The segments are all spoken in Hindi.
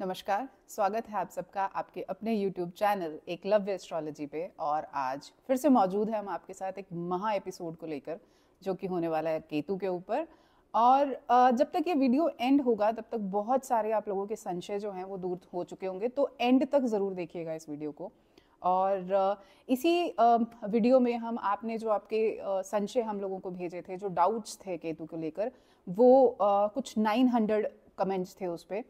नमस्कार स्वागत है आप सबका आपके अपने YouTube चैनल एक लव्य एस्ट्रोलॉजी पे और आज फिर से मौजूद है हम आपके साथ एक महा एपिसोड को लेकर जो कि होने वाला है केतु के ऊपर और जब तक ये वीडियो एंड होगा तब तक बहुत सारे आप लोगों के संशय जो हैं वो दूर हो चुके होंगे तो एंड तक ज़रूर देखिएगा इस वीडियो को और इसी वीडियो में हम आपने जो आपके संशय हम लोगों को भेजे थे जो डाउट्स थे केतु को लेकर वो कुछ 900 कमेंट्स थे उस पर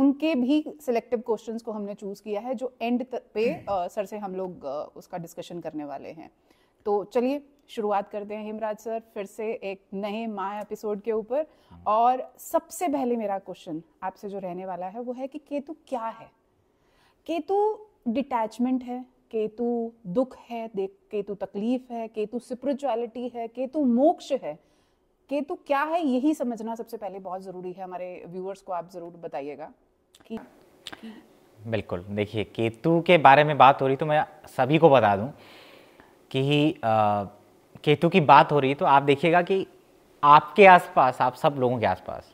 उनके भी सिलेक्टिव क्वेश्चंस को हमने चूज़ किया है जो एंड पे आ, सर से हम लोग उसका डिस्कशन करने वाले हैं तो चलिए शुरुआत करते हैं हिमराज सर फिर से एक नए माँ एपिसोड के ऊपर हाँ। और सबसे पहले मेरा क्वेश्चन आपसे जो रहने वाला है वो है कि केतु क्या है केतु डिटैचमेंट है केतु दुख है केतु तकलीफ है केतु स्पिरिचुअलिटी है केतु मोक्ष है केतु क्या है यही समझना सबसे पहले बहुत ज़रूरी है हमारे व्यूअर्स को आप ज़रूर बताइएगा की बिल्कुल देखिए केतु के बारे में बात हो रही तो मैं सभी को बता दूं कि आ, केतु की बात हो रही तो आप देखिएगा कि आपके आसपास आप सब लोगों के आसपास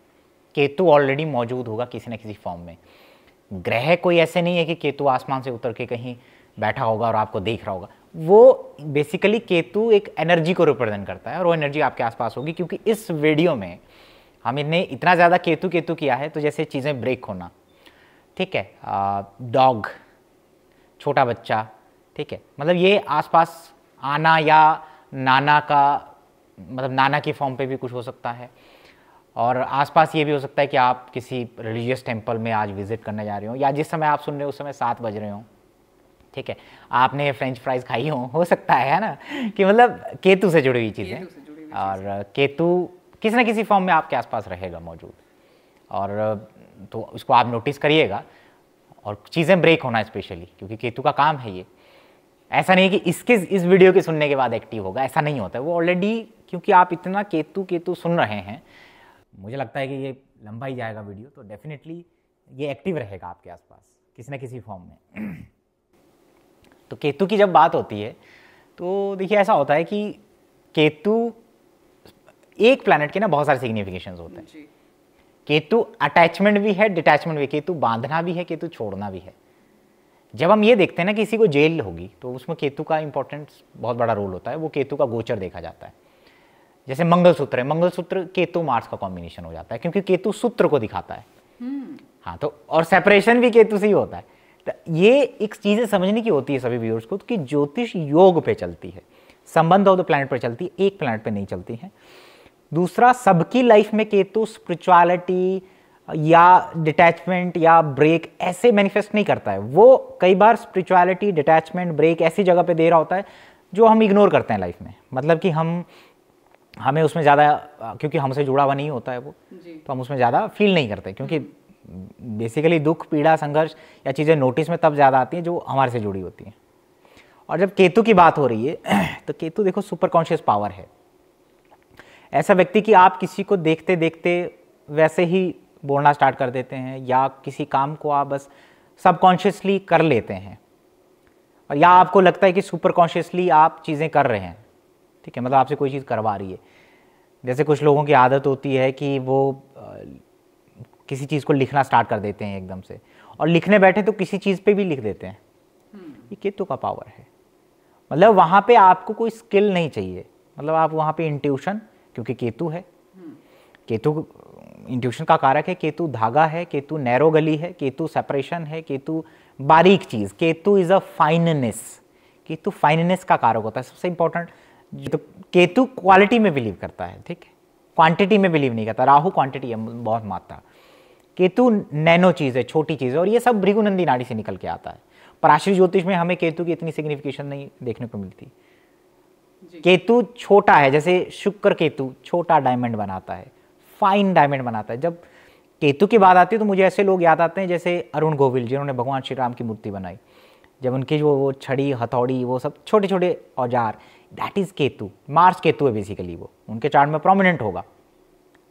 केतु ऑलरेडी मौजूद होगा किसी न किसी फॉर्म में ग्रह कोई ऐसे नहीं है कि केतु आसमान से उतर के कहीं बैठा होगा और आपको देख रहा होगा वो बेसिकली केतु एक एनर्जी को रिप्रेजेंट करता है और वो एनर्जी आपके आसपास होगी क्योंकि इस वीडियो में हमने इतना ज़्यादा केतु केतु किया है तो जैसे चीज़ें ब्रेक होना ठीक है डॉग छोटा बच्चा ठीक है मतलब ये आसपास आना या नाना का मतलब नाना की फॉर्म पे भी कुछ हो सकता है और आसपास ये भी हो सकता है कि आप किसी रिलीजियस टेम्पल में आज विजिट करने जा रहे हो या जिस समय आप सुन रहे हो उस समय सात बज रहे हो ठीक है आपने फ्रेंच फ्राइज खाई हो हो सकता है ना कि मतलब केतु से जुड़ी हुई चीज़ें और केतु किसी न किसी फॉर्म में आपके आसपास रहेगा मौजूद और तो उसको आप नोटिस करिएगा और चीज़ें ब्रेक होना स्पेशली क्योंकि केतु का काम है ये ऐसा नहीं है कि इसके इस वीडियो के सुनने के बाद एक्टिव होगा ऐसा नहीं होता है वो ऑलरेडी क्योंकि आप इतना केतु केतु सुन रहे हैं मुझे लगता है कि ये लंबा ही जाएगा वीडियो तो डेफिनेटली ये एक्टिव रहेगा आपके आसपास किसी ना किसी फॉर्म में तो केतु की जब बात होती है तो देखिए ऐसा होता है कि केतु एक प्लानट के ना बहुत सारे सिग्निफिकेशन होते हैं केतु अटैचमेंट भी है डिटैचमेंट भी केतु बांधना भी है केतु छोड़ना भी है जब हम ये देखते हैं ना किसी को जेल होगी तो उसमें केतु का इंपॉर्टेंस बहुत बड़ा रोल होता है वो केतु का गोचर देखा जाता है जैसे मंगलसूत्र है मंगलसूत्र केतु मार्स का कॉम्बिनेशन हो जाता है क्योंकि केतु सूत्र को दिखाता है हम्म। हाँ तो और सेपरेशन भी केतु से ही होता है तो ये एक चीज़ें समझने की होती है सभी व्यूअर्स को कि ज्योतिष योग पे चलती है संबंध ऑफ द प्लैनेट पर चलती है एक प्लैनेट पर नहीं चलती है दूसरा सबकी लाइफ में केतु स्पिरिचुअलिटी या डिटैचमेंट या ब्रेक ऐसे मैनिफेस्ट नहीं करता है वो कई बार स्पिरिचुअलिटी डिटैचमेंट ब्रेक ऐसी जगह पे दे रहा होता है जो हम इग्नोर करते हैं लाइफ में मतलब कि हम हमें उसमें ज़्यादा क्योंकि हमसे जुड़ा हुआ नहीं होता है वो तो हम उसमें ज़्यादा फील नहीं करते क्योंकि बेसिकली दुख पीड़ा संघर्ष या चीज़ें नोटिस में तब ज़्यादा आती हैं जो हमारे से जुड़ी होती हैं और जब केतु की बात हो रही है तो केतु देखो सुपर कॉन्शियस पावर है ऐसा व्यक्ति कि आप किसी को देखते देखते वैसे ही बोलना स्टार्ट कर देते हैं या किसी काम को आप बस सबकॉन्शियसली कर लेते हैं और या आपको लगता है कि सुपर कॉन्शियसली आप चीज़ें कर रहे हैं ठीक है मतलब आपसे कोई चीज़ करवा रही है जैसे कुछ लोगों की आदत होती है कि वो किसी चीज़ को लिखना स्टार्ट कर देते हैं एकदम से और लिखने बैठे तो किसी चीज़ पे भी लिख देते हैं हम्म। ये केतु का पावर है मतलब वहाँ पे आपको कोई स्किल नहीं चाहिए मतलब आप वहाँ पे इंट्यूशन क्योंकि केतु है केतु इंट्यूशन का कारक है केतु धागा है केतु नैरो गली है केतु सेपरेशन है केतु बारीक चीज़ Ketu is a fineness Ketu fineness का कारक होता है सबसे इंपॉर्टेंट तो केतु क्वालिटी में बिलीव करता है ठीक है क्वांटिटी में बिलीव नहीं करता राहु क्वांटिटी है बहुत मात्रा केतु नैनो चीज़ है छोटी चीज़ है और ये सब भृगुनंदी नाड़ी से निकल के आता है पराशरी ज्योतिष में हमें केतु की इतनी सिग्निफिकेशन नहीं देखने को मिलती केतु छोटा है जैसे शुक्र केतु छोटा डायमंड बनाता है फाइन डायमंड बनाता है जब केतु की बात आती है तो मुझे ऐसे लोग याद आते हैं जैसे अरुण गोविल जिन्होंने भगवान श्री राम की मूर्ति बनाई जब उनकी जो वो छड़ी हथौड़ी वो सब छोटे छोटे औजार that is Ketu Mars Ketu है बेसिकली वो उनके चार्ट में प्रोमिनेंट होगा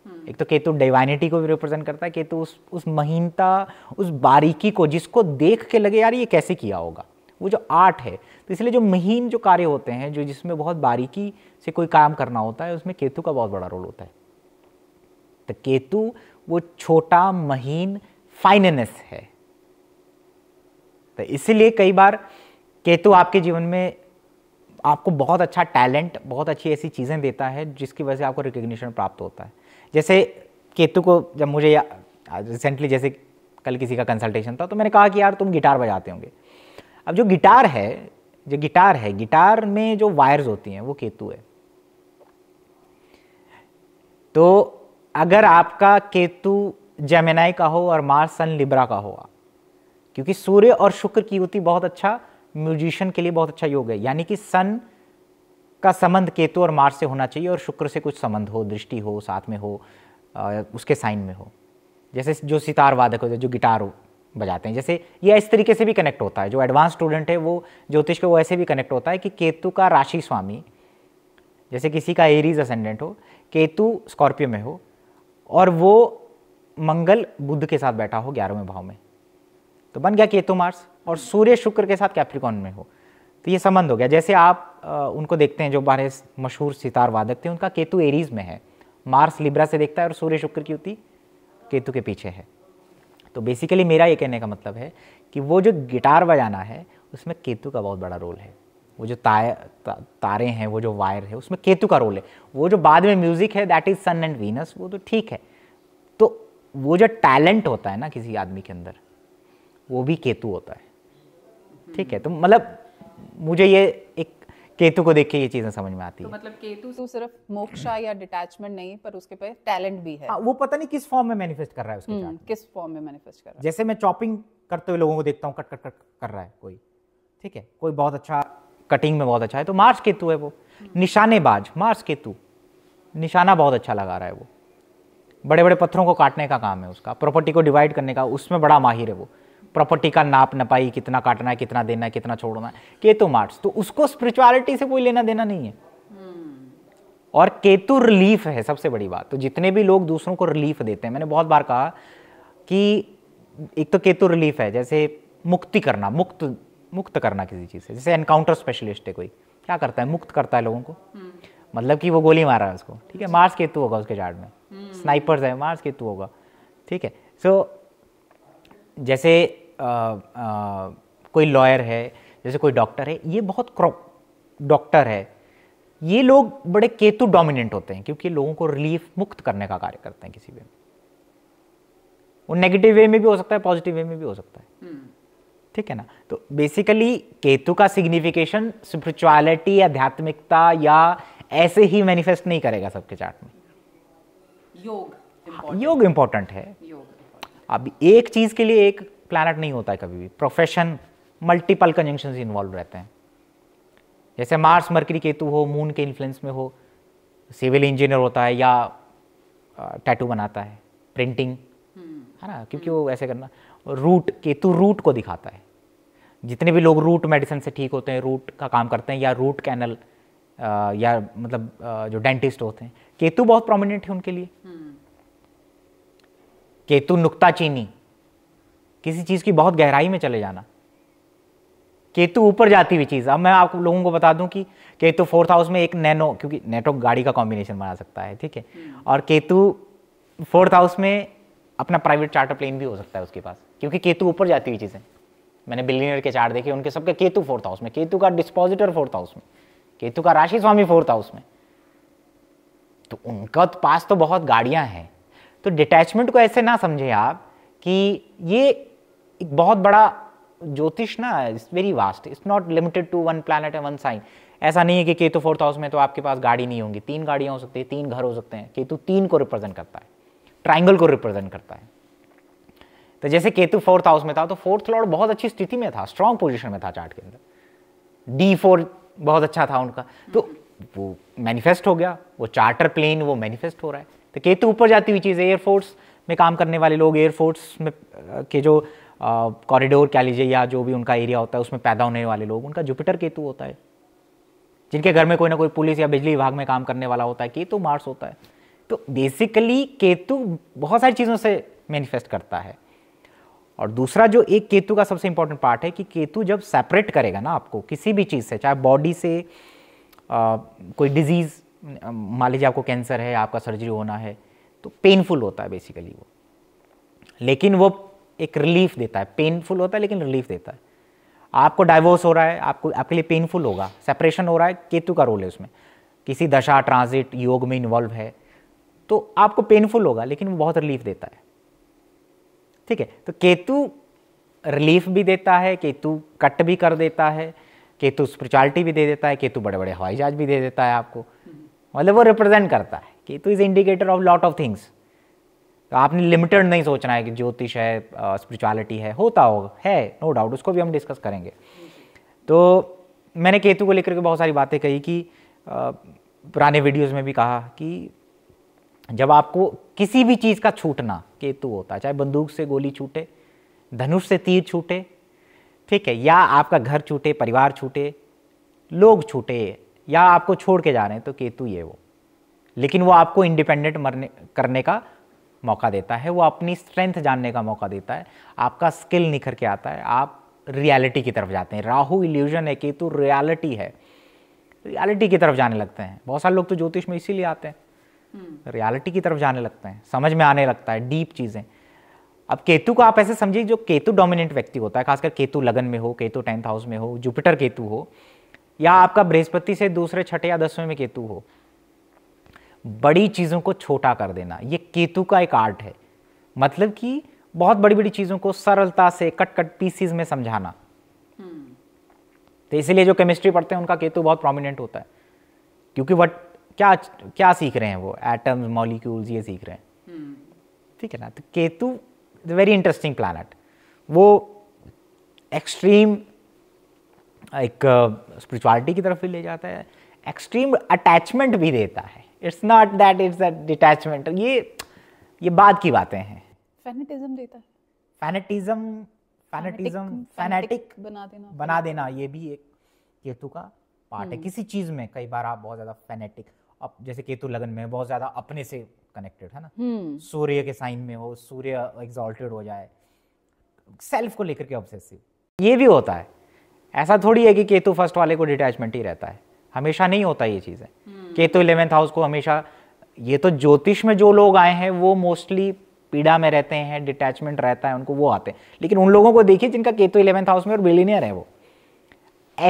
हम्म। एक तो केतु डिवाइनिटी को भी रिप्रेजेंट करता है केतु उस उस महीनता उस बारीकी को जिसको देख के लगे यार ये कैसे किया होगा वो जो आर्ट है तो इसलिए जो महीन जो कार्य होते हैं जो जिसमें बहुत बारीकी से कोई काम करना होता है उसमें केतु का बहुत बड़ा रोल होता है तो केतु वो छोटा महीन फाइनेनेस है तो इसीलिए कई बार केतु आपके जीवन में आपको बहुत अच्छा टैलेंट बहुत अच्छी ऐसी चीज़ें देता है जिसकी वजह से आपको रिकग्निशन प्राप्त होता है जैसे केतु को जब मुझे रिसेंटली जैसे कल किसी का कंसल्टेशन था तो मैंने कहा कि यार तुम गिटार बजाते होंगे अब जो गिटार है जो गिटार है गिटार में जो वायर्स होती हैं वो केतु है तो अगर आपका केतु जेमेनाई का हो और मार्स सन लिब्रा का होगा क्योंकि सूर्य और शुक्र की युति बहुत अच्छा म्यूजिशियन के लिए बहुत अच्छा योग है यानी कि सन का संबंध केतु और मार्स से होना चाहिए और शुक्र से कुछ संबंध हो दृष्टि हो साथ में हो उसके साइन में हो जैसे जो सितार वादक हो जो गिटार हो बजाते हैं जैसे ये इस तरीके से भी कनेक्ट होता है जो एडवांस स्टूडेंट है वो ज्योतिष के वो ऐसे भी कनेक्ट होता है कि केतु का राशि स्वामी जैसे किसी का एरीज असेंडेंट हो केतु स्कॉर्पियो में हो और वो मंगल बुद्ध के साथ बैठा हो ग्यारहवें भाव में तो बन गया केतु मार्स और सूर्य शुक्र के साथ कैप्रिकॉन में हो तो ये संबंध हो गया जैसे आप आ, उनको देखते हैं जो बारे मशहूर सितार वादक थे उनका केतु एरीज में है मार्स लिब्रा से देखता है और सूर्य शुक्र की युति केतु के पीछे है तो बेसिकली मेरा ये कहने का मतलब है कि वो जो गिटार बजाना है उसमें केतु का बहुत बड़ा रोल है वो जो ता, तारे हैं वो जो वायर है उसमें केतु का रोल है वो जो बाद में म्यूज़िक है that is sun and Venus वो तो ठीक है तो वो जो टैलेंट होता है ना किसी आदमी के अंदर वो भी केतु होता है ठीक है तो मतलब मुझे ये एक केतु को देख के ये चीजें समझ में आती तो है मतलब केतु तो सिर्फ मोक्षा या डिटैचमेंट नहीं पर उसके पे टैलेंट भी है आ, हाँ, वो पता नहीं किस फॉर्म में मैनिफेस्ट कर रहा है उसके हुँ, हम्म, किस फॉर्म में मैनिफेस्ट कर रहा है जैसे मैं चॉपिंग करते हुए लोगों को देखता हूँ कट कट कट कर रहा है कोई ठीक है कोई बहुत अच्छा कटिंग में बहुत अच्छा है तो मार्स केतु है वो हम्म। निशानेबाज मार्स केतु निशाना बहुत अच्छा लगा रहा है वो बड़े बड़े पत्थरों को काटने का काम है उसका प्रॉपर्टी को डिवाइड करने का उसमें बड़ा माहिर है वो प्रॉपर्टी का नाप नपाई कितना काटना है कितना देना है कितना छोड़ना है केतु मार्ट्स तो उसको स्पिरिचुअलिटी से कोई लेना देना नहीं है हम्म। और केतु रिलीफ है सबसे बड़ी बात तो जितने भी लोग दूसरों को रिलीफ देते हैं मैंने बहुत बार कहा कि एक तो केतु रिलीफ है जैसे मुक्ति करना मुक्त मुक्त करना किसी चीज़ से जैसे एनकाउंटर स्पेशलिस्ट है कोई क्या करता है मुक्त करता है लोगों को हम्म। मतलब कि वो गोली मारा है उसको ठीक है अच्छा। मार्स केतु होगा उसके जाड़ में हम्म। स्नाइपर्स है मार्स केतु होगा ठीक है सो जैसे कोई लॉयर है जैसे कोई डॉक्टर है ये बहुत डॉक्टर है ये लोग बड़े केतु डोमिनेंट होते हैं क्योंकि लोगों को रिलीफ मुक्त करने का कार्य करते हैं किसी वे में वो नेगेटिव वे में भी हो सकता है पॉजिटिव वे में भी हो सकता है हम्म। ठीक है ना तो बेसिकली केतु का सिग्निफिकेशन स्पिरिचुअलिटी आध्यात्मिकता या ऐसे ही मैनिफेस्ट नहीं करेगा सबके चार्ट में योग हाँ, योग है योग अब एक चीज के लिए एक प्लानट नहीं होता है कभी भी प्रोफेशन मल्टीपल कंजंक्शन इन्वॉल्व रहते हैं जैसे मार्स मर्करी केतु हो मून के इन्फ्लुएंस में हो सिविल इंजीनियर होता है या टैटू बनाता है प्रिंटिंग हम्म। है ना क्योंकि हम्म। वो ऐसे करना रूट केतु रूट को दिखाता है जितने भी लोग रूट मेडिसिन से ठीक होते हैं रूट का काम करते हैं या रूट कैनल या मतलब जो डेंटिस्ट होते हैं केतु बहुत प्रोमिनेंट है उनके लिए हम्म। केतु नुकताचीनी किसी चीज़ की बहुत गहराई में चले जाना केतु ऊपर जाती हुई चीज़ अब मैं आप लोगों को बता दूं कि केतु फोर्थ हाउस में एक नैनो क्योंकि नेटवर्क गाड़ी का कॉम्बिनेशन बना सकता है ठीक है हम्म। और केतु फोर्थ हाउस में अपना प्राइवेट चार्टर प्लेन भी हो सकता है उसके पास क्योंकि केतु ऊपर जाती हुई चीज़ें मैंने बिल्डिंग के चार्ट देखे उनके सबके केतु फोर्थ हाउस में केतु का डिस्पोजिटर फोर्थ हाउस में केतु का राशि स्वामी फोर्थ हाउस में तो उनका तो पास तो बहुत गाड़ियां हैं तो डिटैचमेंट को ऐसे ना समझे आप कि ये एक बहुत बड़ा ज्योतिष ना it's very vast it's not limited to one planet and one sign ऐसा नहीं है कि केतु फोर्थ हाउस में तो आपके पास गाड़ी नहीं होंगी तीन गाड़ियाँ हो सकती है तीन घर हो सकते हैं केतु तीन को रिप्रेजेंट करता है ट्राइंगल को रिप्रेजेंट करता है तो जैसे केतु फोर्थ हाउस में था तो फोर्थ लॉर्ड बहुत अच्छी स्थिति में था स्ट्रांग पोजिशन में था चार्ट के अंदर डी फोर बहुत अच्छा था उनका तो वो मैनिफेस्ट हो गया वो चार्टर प्लेन वो मैनिफेस्ट हो रहा है तो केतु ऊपर जाती हुई चीज़ एयरफोर्स में काम करने वाले लोग एयरफोर्स में के जो कॉरिडोर कह लीजिए या जो भी उनका एरिया होता है उसमें पैदा होने वाले लोग उनका जुपिटर केतु होता है जिनके घर में कोई ना कोई पुलिस या बिजली विभाग में काम करने वाला होता है केतु मार्स होता है तो बेसिकली केतु बहुत सारी चीज़ों से मैनिफेस्ट करता है और दूसरा जो एक केतु का सबसे इंपॉर्टेंट पार्ट है कि केतु जब सेपरेट करेगा ना आपको किसी भी चीज़ से चाहे बॉडी से आ, कोई डिजीज़ मान लीजिए आपको कैंसर है आपका सर्जरी होना है तो पेनफुल होता है बेसिकली वो लेकिन वो एक रिलीफ देता है पेनफुल होता है लेकिन रिलीफ देता है आपको डाइवोर्स हो रहा है आपको आपके लिए पेनफुल होगा सेपरेशन हो रहा है केतु का रोल है उसमें किसी दशा ट्रांजिट योग में इन्वॉल्व है तो आपको पेनफुल होगा लेकिन वो बहुत रिलीफ देता है ठीक है तो केतु रिलीफ भी देता है केतु कट भी कर देता है केतु स्पिरिचुअलिटी भी दे देता है केतु बड़े बड़े हवाई जहाज भी दे देता है आपको मतलब वो रिप्रेजेंट करता है Ketu is indicator of lot of things तो आपने लिमिटेड नहीं सोचना है कि ज्योतिष है स्पिरिचुअलिटी है होता होगा है नो डाउट उसको भी हम डिस्कस करेंगे तो मैंने केतु को लेकर के बहुत सारी बातें कही कि पुराने वीडियोस में भी कहा कि जब आपको किसी भी चीज़ का छूटना केतु होता है चाहे बंदूक से गोली छूटे धनुष से तीर छूटे ठीक है या आपका घर छूटे परिवार छूटे लोग छूटे या आपको छोड़ के जा रहे हैं तो केतु ये वो लेकिन वो आपको इंडिपेंडेंट मरने करने का मौका देता है वो अपनी स्ट्रेंथ जानने का मौका देता है आपका स्किल निखर के आता है आप रियलिटी की तरफ जाते हैं राहु इल्यूजन है केतु रियलिटी है रियलिटी की तरफ जाने लगते हैं बहुत सारे लोग तो ज्योतिष में इसीलिए आते हैं रियलिटी हम्म। की तरफ जाने लगते हैं समझ में आने लगता है डीप चीज़ें अब केतु को आप ऐसे समझिए जो केतु डोमिनेंट व्यक्ति होता है खासकर केतु लगन में हो केतु टेंथ हाउस में हो जुपिटर केतु हो या आपका बृहस्पति से दूसरे छठे या दसवें में केतु हो बड़ी चीज़ों को छोटा कर देना ये केतु का एक आर्ट है मतलब कि बहुत बड़ी बड़ी चीज़ों को सरलता से कट कट पीसीज में समझाना तो इसीलिए जो केमिस्ट्री पढ़ते हैं उनका केतु बहुत प्रोमिनेंट होता है क्योंकि वट क्या क्या सीख रहे हैं वो एटम्स मॉलिक्यूल्स ये सीख रहे हैं ठीक है ना तो केतु वेरी इंटरेस्टिंग प्लानट वो एक्सट्रीम एक स्पिरिचुअलिटी uh, की तरफ भी ले जाता है एक्सट्रीम अटैचमेंट भी देता है it's not that it's a detachment ये ये बाद की बातें हैं फैनेटिज्म देता है फैनेटिज्म फैनेटिज्म फैनेटिक बना देना बना देना ये भी एक केतु का पार्ट है हम्म। किसी चीज में कई बार आप बहुत ज्यादा फैनेटिक अब जैसे केतु लगन में बहुत ज्यादा अपने से कनेक्टेड है ना हम्म। सूर्य के साइन में हो सूर्य एग्जॉल्टेड हो जाए सेल्फ को लेकर के ऑब्सेसिव ये भी होता है ऐसा थोड़ी है कि केतु फर्स्ट वाले को डिटैचमेंट ही रहता है हमेशा नहीं होता ये चीज़ें केतु इलेवेंथ हाउस को हमेशा ये तो ज्योतिष में जो लोग आए हैं वो मोस्टली पीड़ा में रहते हैं डिटैचमेंट रहता है उनको वो आते हैं लेकिन उन लोगों को देखिए जिनका केतु इलेवेंथ हाउस में और बिलीनियर है वो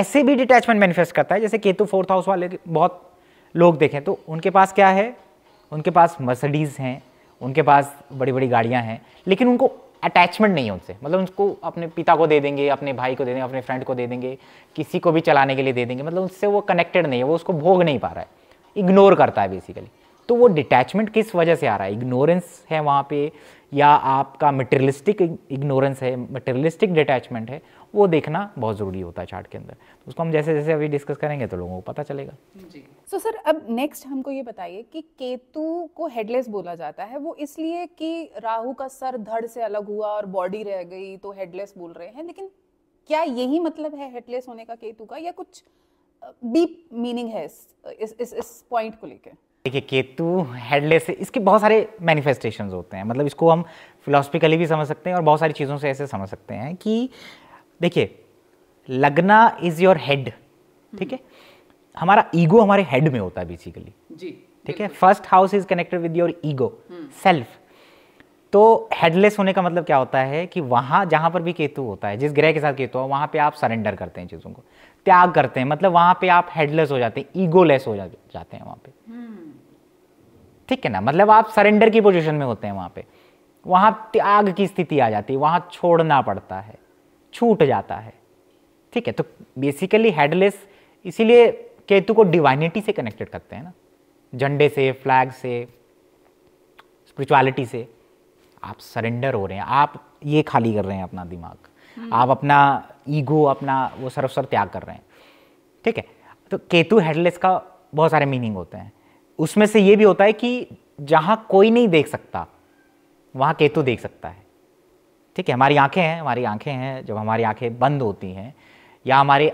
ऐसे भी डिटैचमेंट मैनिफेस्ट करता है जैसे केतु फोर्थ हाउस वाले बहुत लोग देखें तो उनके पास क्या है उनके पास मर्सडीज़ हैं उनके पास बड़ी बड़ी गाड़ियाँ हैं लेकिन उनको अटैचमेंट नहीं है उनसे मतलब उनको अपने पिता को दे देंगे अपने भाई को दे देंगे अपने फ्रेंड को दे देंगे किसी को भी चलाने के लिए दे देंगे मतलब उनसे वो कनेक्टेड नहीं है वो उसको भोग नहीं पा रहा है इग्नोर करता है बेसिकली तो वो डिटैचमेंट किस वजह से आ रहा है इग्नोरेंस है वहाँ पे या आपका मटेरियलिस्टिक इग्नोरेंस है मटेरियलिस्टिक डिटैचमेंट है वो देखना बहुत ज़रूरी होता है चार्ट के अंदर तो उसको हम जैसे जैसे अभी डिस्कस करेंगे तो लोगों को पता चलेगा जी सो so, सर अब नेक्स्ट हमको ये बताइए कि केतु को हेडलेस बोला जाता है वो इसलिए कि राहु का सर धड़ से अलग हुआ और बॉडी रह गई तो हेडलेस बोल रहे हैं लेकिन क्या यही मतलब है हेडलेस होने का केतु का या कुछ डीप मीनिंग है इस इस इस, पॉइंट को लेकर देखिए केतु हेडलेस इसके बहुत सारे मैनिफेस्टेशन होते हैं मतलब इसको हम फिलोसफिकली भी समझ सकते हैं और बहुत सारी चीज़ों से ऐसे समझ सकते हैं कि देखिए लगना इज योर हेड ठीक है हमारा ईगो हमारे हेड में होता है बेसिकली जी ठीक है first house is connected with your ego self तो हेडलेस होने का मतलब क्या होता है कि वहां जहां पर भी केतु होता है जिस ग्रह के साथ केतु हो वहां पे आप सरेंडर करते हैं चीज़ों को त्याग करते हैं मतलब वहाँ पे आप हेडलेस हो जाते हैं ईगोलेस हो जाते हैं वहाँ पे हम्म। ठीक है ना मतलब आप सरेंडर की पोजीशन में होते हैं वहाँ पे वहाँ त्याग की स्थिति आ जाती है वहाँ छोड़ना पड़ता है छूट जाता है ठीक है तो बेसिकली हेडलेस इसीलिए केतु को डिवाइनिटी से कनेक्टेड करते हैं ना झंडे से फ्लैग से स्पिरिचुअलिटी से आप सरेंडर हो रहे हैं आप ये खाली कर रहे हैं अपना दिमाग हम्म। आप अपना ईगो अपना वो सरोसर त्याग कर रहे हैं ठीक है तो केतु हेडलेस का बहुत सारे मीनिंग होते हैं उसमें से ये भी होता है कि जहाँ कोई नहीं देख सकता वहाँ केतु देख सकता है ठीक है हमारी आंखें हैं हमारी आंखें हैं जब हमारी आंखें बंद होती हैं या हमारे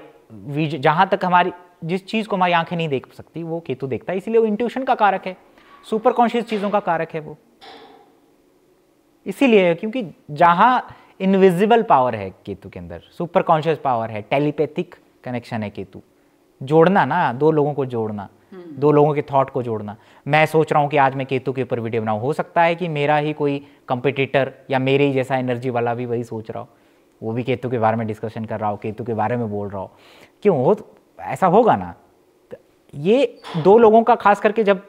जहाँ तक हमारी जिस चीज़ को हमारी आंखें नहीं देख सकती वो केतु देखता है इसीलिए वो इंट्यूशन का कारक है सुपर कॉन्शियस चीज़ों का कारक है वो इसीलिए क्योंकि जहाँ इनविजिबल पावर है केतु के अंदर सुपर कॉन्शियस पावर है टेलीपैथिक कनेक्शन है केतु जोड़ना ना दो लोगों को जोड़ना हम्म। दो लोगों के थॉट को जोड़ना मैं सोच रहा हूँ कि आज मैं केतु के ऊपर वीडियो बनाऊँ हो सकता है कि मेरा ही कोई कंपिटिटर या मेरे ही जैसा एनर्जी वाला भी वही सोच रहा हो वो भी केतु के बारे में डिस्कशन कर रहा हो केतु के बारे में बोल रहा हो क्यों हो तो ऐसा होगा ना तो ये दो लोगों का खास करके जब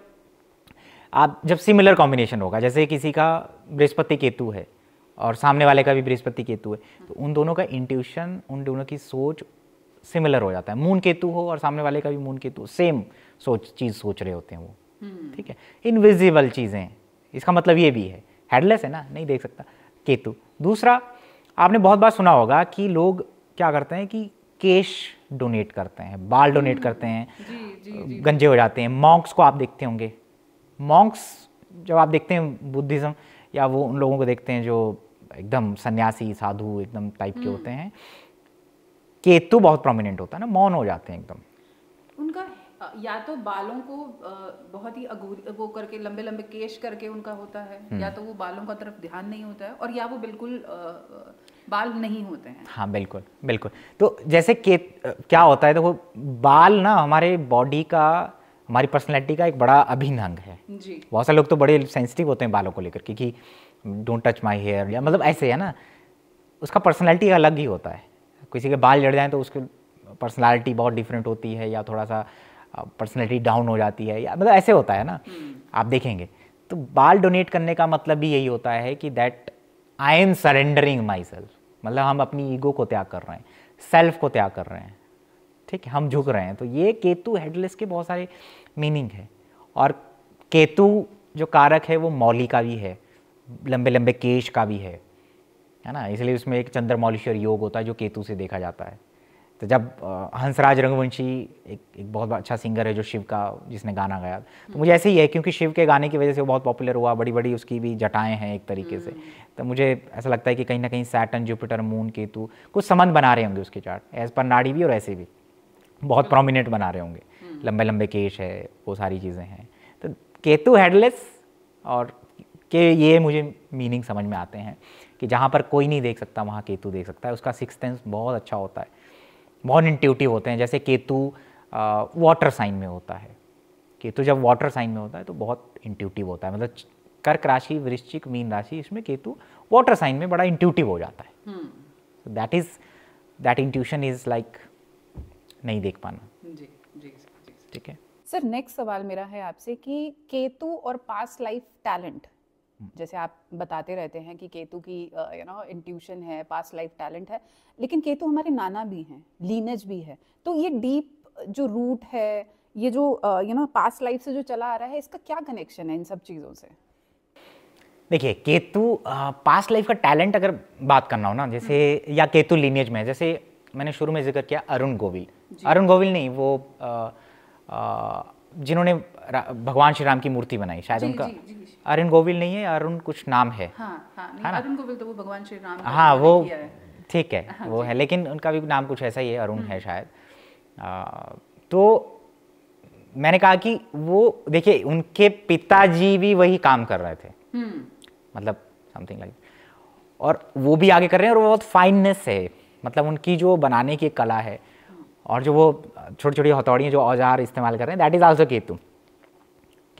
आप जब सिमिलर कॉम्बिनेशन होगा जैसे किसी का बृहस्पति केतु है और सामने वाले का भी बृहस्पति केतु है तो उन दोनों का इंट्यूशन उन दोनों की सोच सिमिलर हो जाता है मून केतु हो और सामने वाले का भी मून केतु सेम सोच चीज़ सोच रहे होते हैं वो हम्म। ठीक है इनविजिबल चीज़ें इसका मतलब ये भी है हेडलेस है ना नहीं देख सकता केतु दूसरा आपने बहुत बार सुना होगा कि लोग क्या करते हैं कि केश डोनेट करते हैं बाल डोनेट करते हैं हम्म। जी, जी, जी। गंजे हो जाते हैं मॉन्क्स को आप देखते होंगे मॉन्क्स जब आप देखते हैं बुद्धिज़्म या वो उन लोगों को देखते हैं जो एकदम सन्यासी साधु एकदम टाइप के हम्म। होते हैं केतु बहुत प्रोमिनेंट होता है ना मौन हो जाते हैं एकदम उनका या तो बालों को बहुत ही वो करके लंबे लंबे केश करके उनका होता है या हम्म। तो वो बालों का तरफ ध्यान नहीं होता है और या वो बिल्कुल बाल नहीं होते हैं हाँ बिल्कुल बिल्कुल तो जैसे के क्या होता है देखो तो बाल ना हमारे बॉडी का हमारी पर्सनैलिटी का एक बड़ा अभिन्न अंग है जी बहुत सारे लोग तो बड़े सेंसिटिव होते हैं बालों को लेकर क्योंकि डोंट टच माई हेयर या मतलब ऐसे है ना उसका पर्सनैलिटी अलग ही होता है किसी के बाल जड़ जाएँ तो उसकी पर्सनैलिटी बहुत डिफरेंट होती है या थोड़ा सा पर्सनैलिटी डाउन हो जाती है या मतलब ऐसे होता है ना हम्म। आप देखेंगे तो बाल डोनेट करने का मतलब भी यही होता है कि that I am surrendering myself मतलब हम अपनी ईगो को त्याग कर रहे हैं सेल्फ को त्याग कर रहे हैं ठीक है हम झुक रहे हैं तो ये केतु हेडलेस के बहुत सारे मीनिंग है और केतु जो कारक है वो मौली का भी है लंबे लंबे केश का भी है है ना इसलिए उसमें एक चंद्रमौलीश्वर योग होता है जो केतु से देखा जाता है तो जब हंसराज रघुवंशी एक एक बहुत अच्छा सिंगर है जो शिव का जिसने गाना गाया तो मुझे ऐसे ही है क्योंकि शिव के गाने की वजह से वो बहुत पॉपुलर हुआ बड़ी बड़ी उसकी भी जटाएं हैं एक तरीके से हम्म। तो मुझे ऐसा लगता है कि कहीं ना कहीं सैटन जुपिटर मून केतु कुछ संबंध बना रहे होंगे उसके चार्ट एज पर नाड़ी भी और ऐसे भी बहुत प्रोमिनेंट हम्म। बना रहे होंगे हम्म। लंबे लंबे केश है वो सारी चीज़ें हैं तो केतु हेडलेस और कि ये मुझे मीनिंग समझ में आते हैं कि जहाँ पर कोई नहीं देख सकता वहाँ केतु देख सकता है उसका सिक्स सेंस बहुत अच्छा होता है बहुत इंट्यूटिव होते हैं जैसे केतु वाटर साइन में होता है केतु जब वाटर साइन में होता है तो बहुत इंट्यूटिव होता है मतलब कर्क राशि वृश्चिक मीन राशि इसमें केतु वाटर साइन में बड़ा इंट्यूटिव हो जाता है that is that intuition is like नहीं देख पाना ठीक है सर नेक्स्ट सवाल मेरा है आपसे कि केतु और पास्ट लाइफ टैलेंट जैसे आप बताते रहते हैं कि केतु की यू नो इंट्यूशन है पास्ट लाइफ टैलेंट है लेकिन केतु हमारे नाना भी हैं लीनेज भी है तो ये डीप जो रूट है ये जो यू नो पास्ट लाइफ से जो चला आ रहा है इसका क्या कनेक्शन है इन सब चीज़ों से देखिए केतु पास्ट लाइफ का टैलेंट अगर बात करना हो ना जैसे हम्म। या केतु लीनेज में जैसे मैंने शुरू में जिक्र किया अरुण गोविल अरुण गोविल नहीं वो जिन्होंने भगवान श्री राम की मूर्ति बनाई शायद जी, उनका जी, जी, अरुण गोविल नहीं है अरुण कुछ नाम है हाँ, हाँ, नहीं, तो वो भगवान श्री राम हाँ वो ठीक है हाँ, वो है लेकिन उनका भी नाम कुछ ऐसा ही है अरुण है हम्म। शायद तो मैंने कहा कि वो देखिए उनके पिताजी भी वही काम कर रहे थे हम्म। मतलब समथिंग लाइक और वो भी आगे कर रहे हैं और वो बहुत फाइननेस है मतलब उनकी जो बनाने की कला है हाँ। और जो वो छोटी छोटी हथौड़ियाँ जो औजार इस्तेमाल कर रहे हैं that is also Ketu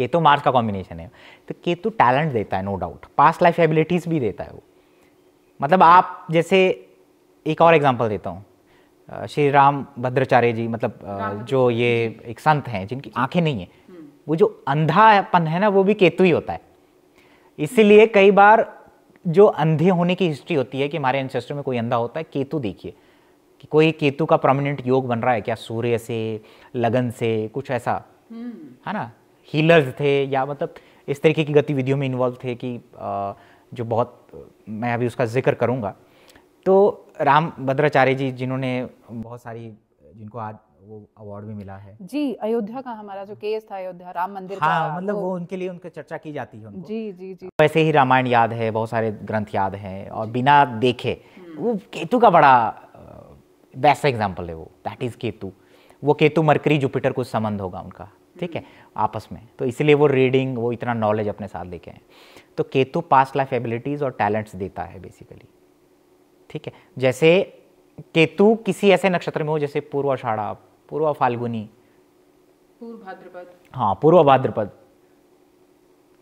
Ketu Mars का कॉम्बिनेशन है तो केतु टैलेंट देता है no doubt past life abilities भी देता है वो मतलब आप जैसे एक और एग्जाम्पल देता हूँ श्री राम भद्राचार्य जी मतलब जो ये एक संत हैं जिनकी आंखें नहीं है हम्म। वो जो अंधापन है ना वो भी केतु ही होता है इसीलिए कई बार जो अंधे होने की हिस्ट्री होती है कि हमारे एंसेस्टर में कोई अंधा होता है केतु देखिए कि कोई केतु का प्रोमिनेंट योग बन रहा है क्या सूर्य से लगन से कुछ ऐसा हम्म। है ना हीलर्स थे या मतलब इस तरीके की गतिविधियों में इन्वॉल्व थे कि जो बहुत मैं अभी उसका जिक्र करूँगा तो राम भद्राचार्य जी जिन्होंने बहुत सारी जिनको आज वो अवार्ड भी मिला है जी अयोध्या का हमारा जो केस था अयोध्या राम मंदिर हाँ, का मतलब वो उनके लिए उनके चर्चा की जाती है उनको। जी जी जी वैसे ही रामायण याद है बहुत सारे ग्रंथ याद हैं और बिना देखे हम्म। वो केतु का बड़ा बेस्ट एग्जाम्पल है वो दैट इज केतु वो केतु मरकरी जुपिटर को संबंध होगा उनका ठीक है आपस में तो इसलिए वो रीडिंग वो इतना नॉलेज अपने साथ लेके आए तो केतु पास्ट लाइफ एबिलिटीज़ और टैलेंट्स देता है बेसिकली ठीक है जैसे केतु किसी ऐसे नक्षत्र में हो जैसे पूर्व अषाढ़ा पूर्व फाल्गुनी पूर्व भाद्रपद हाँ पूर्व भाद्रपद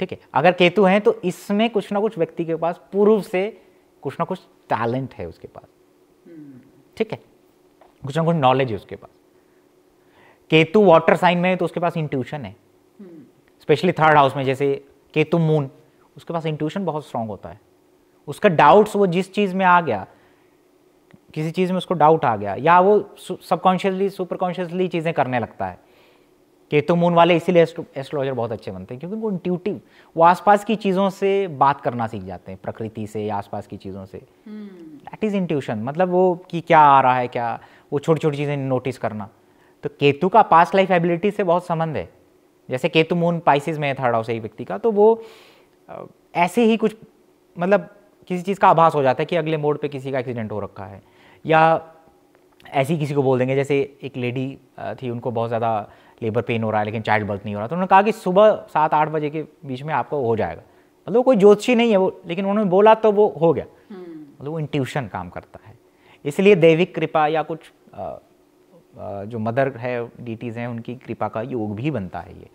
ठीक है अगर केतु हैं तो इसमें कुछ ना कुछ व्यक्ति के पास पूर्व से कुछ ना कुछ टैलेंट है उसके पास हम्म। ठीक है कुछ ना कुछ नॉलेज है उसके पास केतु वाटर साइन में है तो उसके पास इंट्यूशन है स्पेशली थर्ड हाउस में जैसे केतु मून उसके पास इंट्यूशन बहुत स्ट्रांग होता है उसका डाउट्स वो जिस चीज़ में आ गया किसी चीज़ में उसको डाउट आ गया या वो सबकॉन्शियसली सुपर कॉन्शियसली चीज़ें करने लगता है केतु मून वाले इसीलिए एस्ट्रोलॉजर बहुत अच्छे बनते हैं क्योंकि वो इंट्यूटिव वो आसपास की चीज़ों से बात करना सीख जाते हैं प्रकृति से या आसपास की चीज़ों से दैट इज़ इंट्यूशन मतलब वो कि क्या आ रहा है क्या वो छोटी छोटी चीज़ें नोटिस करना तो केतु का पास्ट लाइफ एबिलिटी से बहुत संबंध है जैसे केतु मून पाइसिस में है थर्ड हाउस एक व्यक्ति का तो वो ऐसे ही कुछ मतलब किसी चीज़ का आभास हो जाता है कि अगले मोड पे किसी का एक्सीडेंट हो रखा है या ऐसी किसी को बोल देंगे जैसे एक लेडी थी उनको बहुत ज़्यादा लेबर पेन हो रहा है लेकिन चाइल्ड बर्थ नहीं हो रहा तो उन्होंने कहा कि सुबह सात आठ बजे के बीच में आपको हो जाएगा मतलब कोई ज्योतिषी नहीं है वो लेकिन उन्होंने बोला तो वो हो गया हम्म। मतलब वो इंट्यूशन काम करता है इसलिए दैविक कृपा या कुछ जो मदर है डीटीज़ हैं उनकी कृपा का योग भी बनता है ये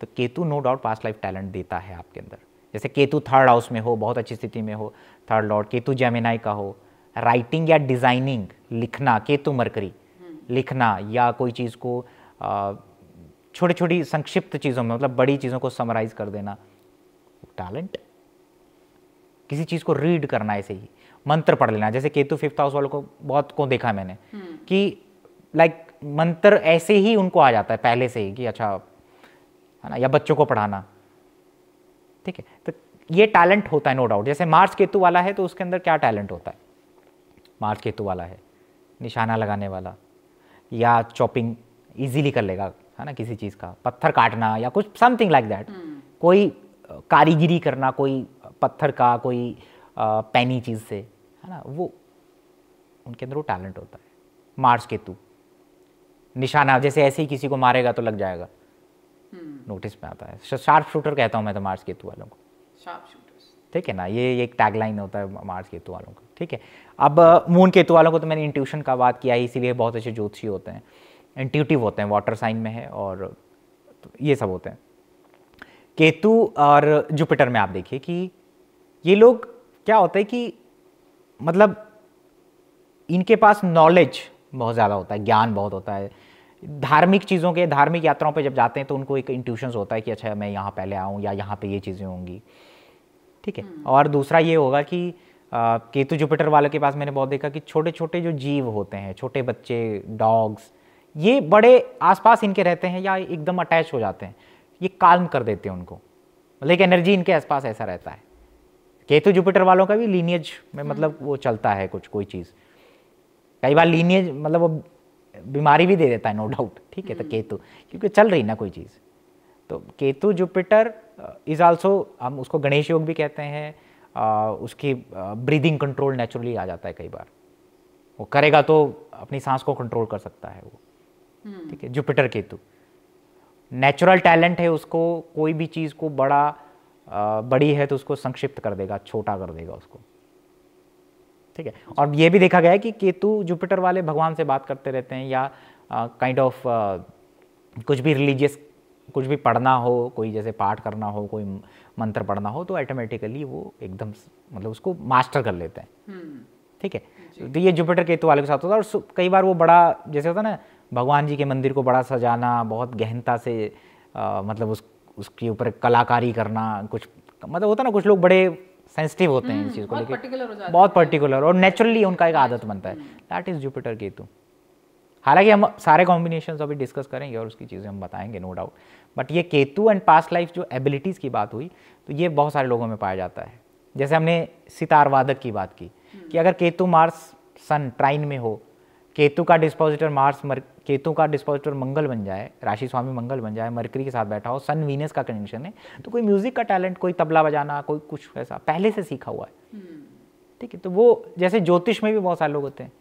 तो Ketu no doubt past life talent देता है आपके अंदर जैसे केतु थर्ड हाउस में हो बहुत अच्छी स्थिति में हो थर्ड लॉर्ड केतु जेमिनाई का हो राइटिंग या डिज़ाइनिंग लिखना केतु मरकरी हम्म। लिखना या कोई चीज़ को छोटे छोटी संक्षिप्त चीज़ों में मतलब बड़ी चीज़ों को समराइज कर देना टैलेंट किसी चीज़ को रीड करना ऐसे ही मंत्र पढ़ लेना जैसे केतु फिफ्थ हाउस वालों को बहुत को देखा मैंने हम्म। कि लाइक like, मंत्र ऐसे ही उनको आ जाता है पहले से ही कि अच्छा है ना या बच्चों को पढ़ाना ठीक है तो ये टैलेंट होता है नो डाउट जैसे मार्च केतु वाला है तो उसके अंदर क्या टैलेंट होता है मार्च केतु वाला है निशाना लगाने वाला या चॉपिंग इजीली कर लेगा है ना किसी चीज़ का पत्थर काटना या कुछ समथिंग लाइक दैट कोई कारीगिरी करना कोई पत्थर का कोई पैनी चीज़ से है ना वो उनके अंदर वो टैलेंट होता है मार्स केतु निशाना जैसे ऐसे ही किसी को मारेगा तो लग जाएगा नोटिस हम्म। में आता है शार्प शूटर कहता हूँ मैं तो मार्स केतु वालों को शार्प शूटर ठीक है ना ये एक टैगलाइन होता है मार्स केतु वालों का ठीक है अब मून केतु वालों को तो मैंने इंट्यूशन का बात किया है इसीलिए बहुत अच्छे ज्योतिषी होते हैं इंट्यूटिव होते हैं वाटर साइन में है और तो ये सब होते हैं केतु और जुपिटर में आप देखिए कि ये लोग क्या होता है कि मतलब इनके पास नॉलेज बहुत ज़्यादा होता है ज्ञान बहुत होता है धार्मिक चीज़ों के धार्मिक यात्राओं पर जब जाते हैं तो उनको एक इंट्यूशंस होता है कि अच्छा मैं यहाँ पहले आऊँ या यहाँ पर ये चीज़ें होंगी ठीक है हम्म। और दूसरा ये होगा कि केतु जुपिटर वालों के पास मैंने बहुत देखा कि छोटे छोटे जो जीव होते हैं छोटे बच्चे डॉग्स ये बड़े आसपास इनके रहते हैं या एकदम अटैच हो जाते हैं ये काल्म कर देते हैं उनको मतलब एक एनर्जी इनके आसपास ऐसा रहता है केतु जुपिटर वालों का भी लीनियज में मतलब हम्म। वो चलता है कुछ कोई चीज़ कई बार लीनियज मतलब वो बीमारी भी दे देता है नो डाउट ठीक है तो हम्म। केतु क्योंकि चल रही ना कोई चीज़ तो Ketu Jupiter is uh, also हम उसको गणेश योग भी कहते हैं uh, उसकी ब्रीदिंग कंट्रोल नेचुरली आ जाता है कई बार वो करेगा तो अपनी सांस को कंट्रोल कर सकता है वो हम्म। ठीक है जुपिटर केतु नेचुरल टैलेंट है उसको कोई भी चीज़ को बड़ा uh, बड़ी है तो उसको संक्षिप्त कर देगा छोटा कर देगा उसको ठीक है और ये भी देखा गया है कि केतु जुपिटर वाले भगवान से बात करते रहते हैं या काइंड ऑफ kind of, कुछ भी रिलीजियस कुछ भी पढ़ना हो कोई जैसे पाठ करना हो कोई मंत्र पढ़ना हो तो ऑटोमेटिकली वो एकदम मतलब उसको मास्टर कर लेते हैं हम्म। ठीक है तो ये जुपिटर केतु वाले के साथ होता है और कई बार वो बड़ा जैसे होता है ना भगवान जी के मंदिर को बड़ा सजाना बहुत गहनता से आ, मतलब उस उसके ऊपर कलाकारी करना कुछ मतलब होता है ना कुछ लोग बड़े सेंसिटिव होते हैं इस हम्म, चीज़ को लेकर बहुत पर्टिकुलर और नेचुरली उनका एक आदत बनता है दैट इज़ जुपिटर केतु हालांकि हम सारे कॉम्बिनेशन अभी डिस्कस करेंगे और उसकी चीज़ें हम बताएंगे नो डाउट बट ये केतु एंड पास्ट लाइफ जो एबिलिटीज़ की बात हुई तो ये बहुत सारे लोगों में पाया जाता है जैसे हमने सितारवादक की बात की कि हम्म। अगर केतु मार्स सन ट्राइन में हो केतु का डिस्पोजिटर मार्स मर केतु का डिस्पोजिटर मंगल बन जाए राशि स्वामी मंगल बन जाए मरकरी के साथ बैठा हो सन वीनस का कनेक्शन है तो कोई म्यूजिक का टैलेंट कोई तबला बजाना कोई कुछ ऐसा पहले से सीखा हुआ है हम्म। ठीक है तो वो जैसे ज्योतिष में भी बहुत सारे लोग होते हैं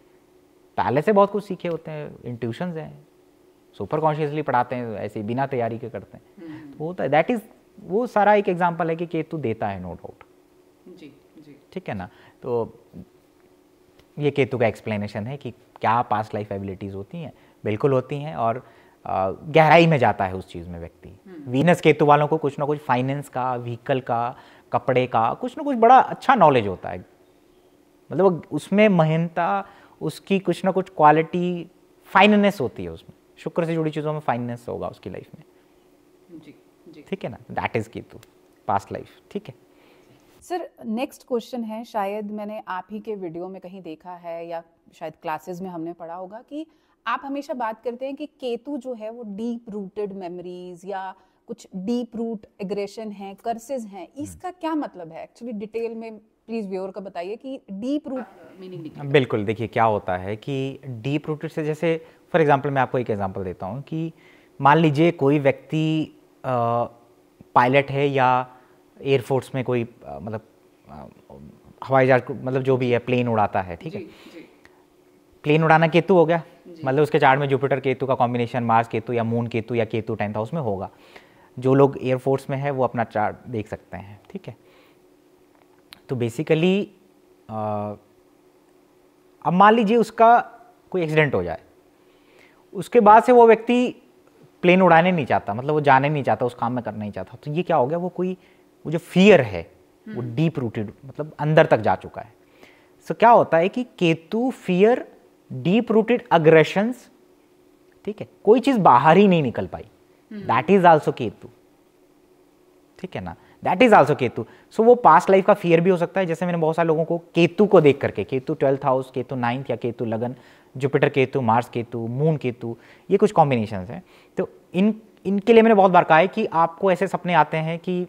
पहले से बहुत कुछ सीखे होते हैं ट्यूशन हैं सुपर कॉन्शियसली पढ़ाते हैं ऐसे बिना तैयारी के करते हैं हम्म। तो वो तो दैट इज़ वो सारा एक एग्जाम्पल है कि केतु देता है नो डाउट जी ठीक है ना तो ये केतु का एक्सप्लेनेशन है कि क्या पास्ट लाइफ एबिलिटीज़ होती हैं बिल्कुल होती हैं और गहराई में जाता है उस चीज़ में व्यक्ति वीनस हम्म। केतु वालों को कुछ ना कुछ फाइनेंस का व्हीकल का कपड़े का कुछ ना कुछ बड़ा अच्छा नॉलेज होता है मतलब उसमें महनता उसकी कुछ ना कुछ क्वालिटी फाइननेस होती है उसमें शुक्र से जुड़ी चीज़ों में फाइननेस होगा उसकी लाइफ में जी जी ठीक है ना that is Ketu past life ठीक है सर नेक्स्ट क्वेश्चन है शायद मैंने आप ही के वीडियो में कहीं देखा है या शायद क्लासेस में हमने पढ़ा होगा कि आप हमेशा बात करते हैं कि केतु जो है वो डीप रूटेड मेमोरीज या कुछ डीप रूट एग्रेशन है कर्सेज हैं हम्म। इसका क्या मतलब है एक्चुअली डिटेल में प्लीज व्यूअर का बताइए कि डीप रूट मीनिंग बिल्कुल देखिए क्या होता है कि डीप रूटेड से जैसे फॉर एग्जांपल मैं आपको एक एग्जांपल देता हूँ कि मान लीजिए कोई व्यक्ति पायलट है या एयरफोर्स में कोई आ, मतलब हवाई जहाज मतलब जो भी है प्लेन उड़ाता है ठीक है प्लेन उड़ाना केतु हो गया मतलब उसके चार्ट में जुपिटर केतु का कॉम्बिनेशन मार्स केतु या मून केतु या केतु टेंथ हाउस में होगा जो लोग एयरफोर्स में है वो अपना चार्ट देख सकते हैं ठीक है तो बेसिकली अब मान लीजिए उसका कोई एक्सीडेंट हो जाए उसके बाद से वो व्यक्ति प्लेन उड़ाने नहीं चाहता मतलब वो जाने नहीं चाहता उस काम में करना नहीं चाहता तो ये क्या हो गया वो कोई वो जो फियर है वो डीप हम्म। रूटेड मतलब अंदर तक जा चुका है सो so, क्या होता है कि Ketu fear deep rooted aggressions ठीक है कोई चीज़ बाहर ही नहीं निकल पाई दैट इज आल्सो केतु ठीक है ना that is also Ketu so वो पास्ट लाइफ का फियर भी हो सकता है जैसे मैंने बहुत सारे लोगों को केतु को देख करके Ketu twelfth house Ketu ninth या केतु लगन Jupiter Ketu Mars Ketu moon Ketu ये कुछ कॉम्बिनेशन है तो इन इनके लिए मैंने बहुत बार कहा है कि आपको ऐसे सपने आते हैं कि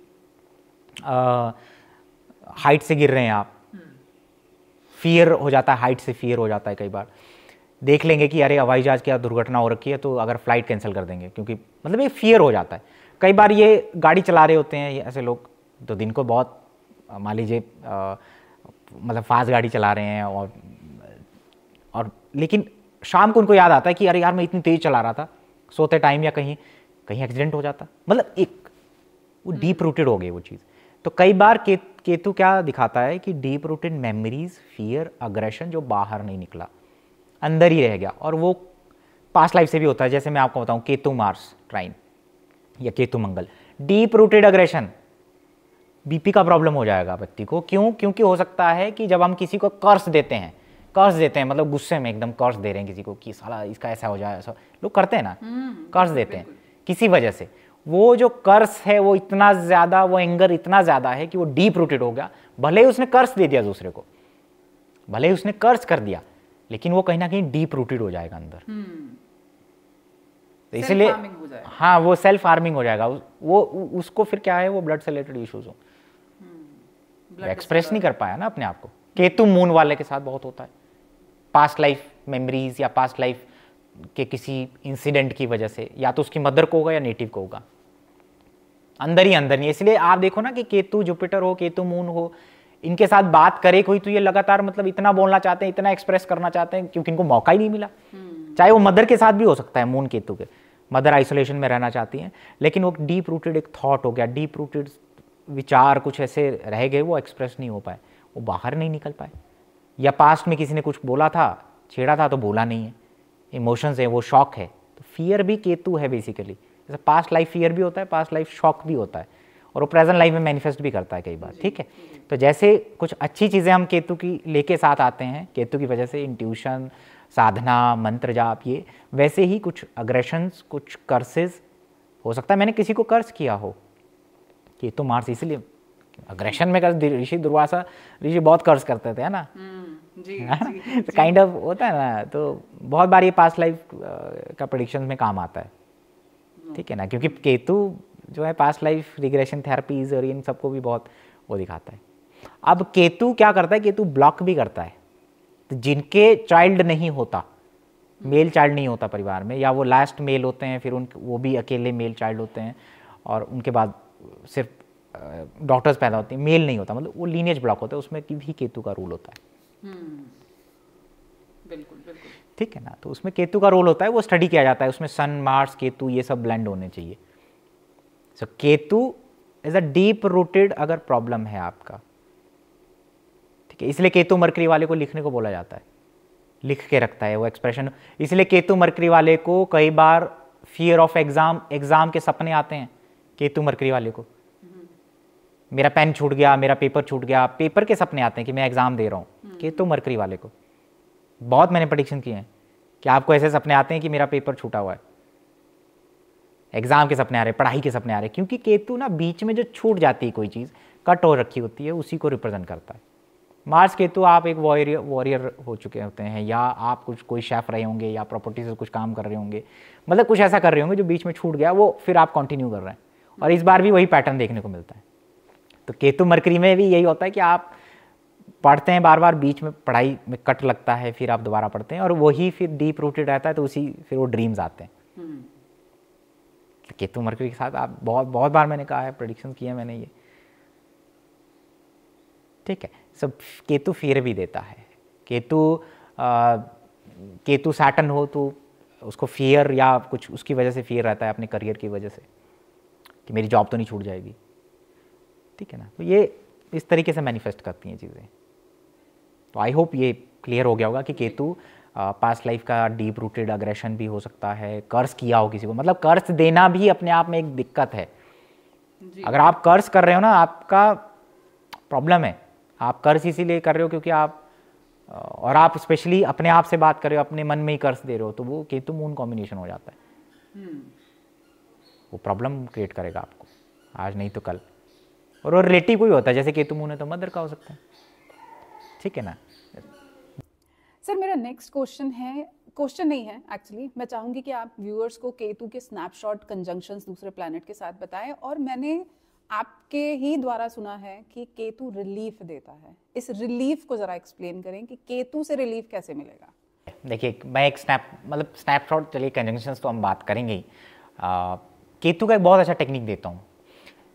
हाइट से गिर रहे हैं आप फियर हो जाता है हाइट से फियर हो जाता है कई बार देख लेंगे कि अरे हवाई जहाज़ की दुर्घटना हो रखी है तो अगर फ्लाइट कैंसिल कर देंगे क्योंकि मतलब ये फियर हो जाता है कई बार ये गाड़ी चला रहे होते हैं ऐसे लोग तो दिन को बहुत मान लीजिए मतलब फास्ट गाड़ी चला रहे हैं और और लेकिन शाम को उनको याद आता है कि अरे यार मैं इतनी तेज़ चला रहा था सोते टाइम या कहीं कहीं एक्सीडेंट हो जाता मतलब एक वो डीप हम्म। रूटेड हो गई वो चीज़ तो कई बार के, केतु क्या दिखाता है कि deep rooted memories fear aggression जो बाहर नहीं निकला अंदर ही रह गया और वो पास्ट लाइफ से भी होता है जैसे मैं आपको बताऊं केतु मार्स ट्राइन या Ketu Mangal deep rooted aggression BP का प्रॉब्लम हो जाएगा व्यक्ति को क्यों क्योंकि हो सकता है कि जब हम किसी को कर्स देते हैं कर्स देते हैं मतलब गुस्से में एकदम कर्स दे रहे हैं किसी को कि साला इसका ऐसा हो जाए ऐसा लोग करते हैं ना कर्स हम्म, देते हैं किसी वजह से वो जो कर्स है वो इतना ज़्यादा वो एंगर इतना ज़्यादा है कि वो डीप रूटेड हो गया भले ही उसने कर्स दे दिया दूसरे को भले ही उसने कर्स कर दिया लेकिन वो कहीं ना कहीं डीप रूटेड हो जाएगा अंदर हम्म। तो इसीलिए हाँ वो सेल्फ फार्मिंग हो जाएगा वो उसको फिर क्या है वो ब्लड से रिलेटेड इश्यूज हो एक्सप्रेस हम्म। नहीं कर पाया ना अपने आप को हम्म। केतु मून वाले के साथ बहुत होता है पास्ट लाइफ मेमोरीज या पास्ट लाइफ के किसी इंसिडेंट की वजह से या तो उसकी मदर को होगा या नेटिव को होगा अंदर ही अंदर नहीं इसलिए आप देखो ना कि केतु जुपिटर हो केतु मून हो इनके साथ बात करे कोई तो ये लगातार मतलब इतना बोलना चाहते हैं इतना एक्सप्रेस करना चाहते हैं क्योंकि इनको मौका ही नहीं मिला हम्म। चाहे वो मदर के साथ भी हो सकता है मून केतु के मदर आइसोलेशन में रहना चाहती हैं लेकिन वो डीप रूटेड एक थॉट हो गया डीप रूटेड विचार कुछ ऐसे रह गए वो एक्सप्रेस नहीं हो पाए वो बाहर नहीं निकल पाए या पास्ट में किसी ने कुछ बोला था छेड़ा था तो बोला नहीं है इमोशंस हैं वो शॉक है तो फियर भी केतु है बेसिकली जैसे पास्ट लाइफ फियर भी होता है पास्ट लाइफ शॉक भी होता है और वो प्रेजेंट लाइफ में मैनिफेस्ट भी करता है कई बार ठीक है तो जैसे कुछ अच्छी चीज़ें हम केतु की लेके साथ आते हैं केतु की वजह से इंट्यूशन साधना मंत्र जाप ये वैसे ही कुछ अग्रेशंस कुछ कर्सेज हो सकता है मैंने किसी को कर्ज किया हो केतु मार्स इसलिए अग्रेशन में कर्ज ऋषि दुर्वासा ऋषि बहुत कर्ज करते थे है ना हम्म। काइंड ऑफ तो होता है ना तो बहुत बार ये पास्ट लाइफ का प्रोडिक्शन में काम आता है हाँ। ठीक है ना क्योंकि केतु जो है पास्ट लाइफ रिग्रेशन थेरेपीज और इन सबको भी बहुत वो दिखाता है अब केतु क्या करता है केतु ब्लॉक भी करता है तो जिनके चाइल्ड नहीं होता मेल हाँ। चाइल्ड नहीं होता परिवार में या वो लास्ट मेल होते हैं फिर उन वो भी अकेले मेल चाइल्ड होते हैं और उनके बाद सिर्फ डॉक्टर्स पैदा होते हैं मेल नहीं होता मतलब वो लीनेज ब्लॉक होता है उसमें भी केतु का रूल होता है हम्म। बिल्कुल बिल्कुल ठीक है ना तो उसमें केतु का रोल होता है वो स्टडी किया जाता है उसमें सन मार्स केतु ये सब ब्लेंड होने चाहिए so so, Ketu as a deep rooted अगर प्रॉब्लम है आपका ठीक है इसलिए केतु मरकरी वाले को लिखने को बोला जाता है लिख के रखता है वो एक्सप्रेशन इसलिए केतु मरकरी वाले को कई बार फियर ऑफ एग्ज़ाम एग्ज़ाम के सपने आते हैं केतु मरकरी वाले को हम्म। मेरा पेन छूट गया मेरा पेपर छूट गया पेपर के सपने आते हैं कि मैं एग्ज़ाम दे रहा हूँ के तो मरकरी वाले को बहुत मैंने प्रडिक्शन किए हैं कि आपको ऐसे सपने आते हैं कि मेरा पेपर छूटा हुआ है एग्ज़ाम के सपने आ रहे हैं पढ़ाई के सपने आ रहे हैं क्योंकि केतु ना बीच में जो छूट जाती है कोई चीज़ कट हो रखी होती है उसी को रिप्रेजेंट करता है मार्स केतु आप एक वॉरियर वॉरियर हो चुके होते हैं या आप कुछ कोई शेफ रहे होंगे या प्रॉपर्टी से कुछ काम कर रहे होंगे मतलब कुछ ऐसा कर रहे होंगे जो बीच में छूट गया वो फिर आप कंटिन्यू कर रहे हैं और इस बार भी वही पैटर्न देखने को मिलता है तो केतु मरकरी में भी यही होता है कि आप पढ़ते हैं बार बार बीच में पढ़ाई में कट लगता है फिर आप दोबारा पढ़ते हैं और वही फिर डीप रूटेड रहता है तो उसी फिर वो ड्रीम्स आते हैं हम्म। केतु मरकरी के साथ आप बहुत बहुत बार मैंने कहा है प्रडिक्शन किया मैंने ये ठीक है सब केतु फिर भी देता है केतु आ, केतु सैटन हो तो उसको फियर या कुछ उसकी वजह से फियर रहता है अपने करियर की वजह से कि मेरी जॉब तो नहीं छूट जाएगी ठीक है ना तो ये इस तरीके से मैनिफेस्ट करती हैं चीज़ें तो आई होप ये क्लियर हो गया होगा कि केतु पास्ट लाइफ का डीप रूटेड अग्रेशन भी हो सकता है कर्ज किया हो किसी को मतलब कर्ज देना भी अपने आप में एक दिक्कत है अगर आप कर्ज कर रहे हो ना आपका प्रॉब्लम है आप कर्ज इसीलिए कर रहे हो क्योंकि आप और आप स्पेशली अपने आप से बात कर रहे हो अपने मन में ही कर्ज दे रहे हो तो वो केतु मून कॉम्बिनेशन हो जाता है हम्म। वो प्रॉब्लम क्रिएट करेगा आपको आज नहीं तो कल और रिलेटिव कोई होता है जैसे केतु मून है तो मदर का हो सकता है ठीक है ना सर मेरा नेक्स्ट क्वेश्चन है क्वेश्चन नहीं है एक्चुअली मैं चाहूंगी कि आप व्यूअर्स को केतु के स्नैपशॉट कंजंक्शंस दूसरे प्लानट के साथ बताएं और मैंने आपके ही द्वारा सुना है कि केतु रिलीफ देता है इस रिलीफ को ज़रा एक्सप्लेन करें कि केतु से रिलीफ कैसे मिलेगा देखिए मैं एक स्नैप मतलब स्नैपशॉट चलिए कंजंक्शन तो हम बात करेंगे ही केतु का एक बहुत अच्छा टेक्निक देता हूँ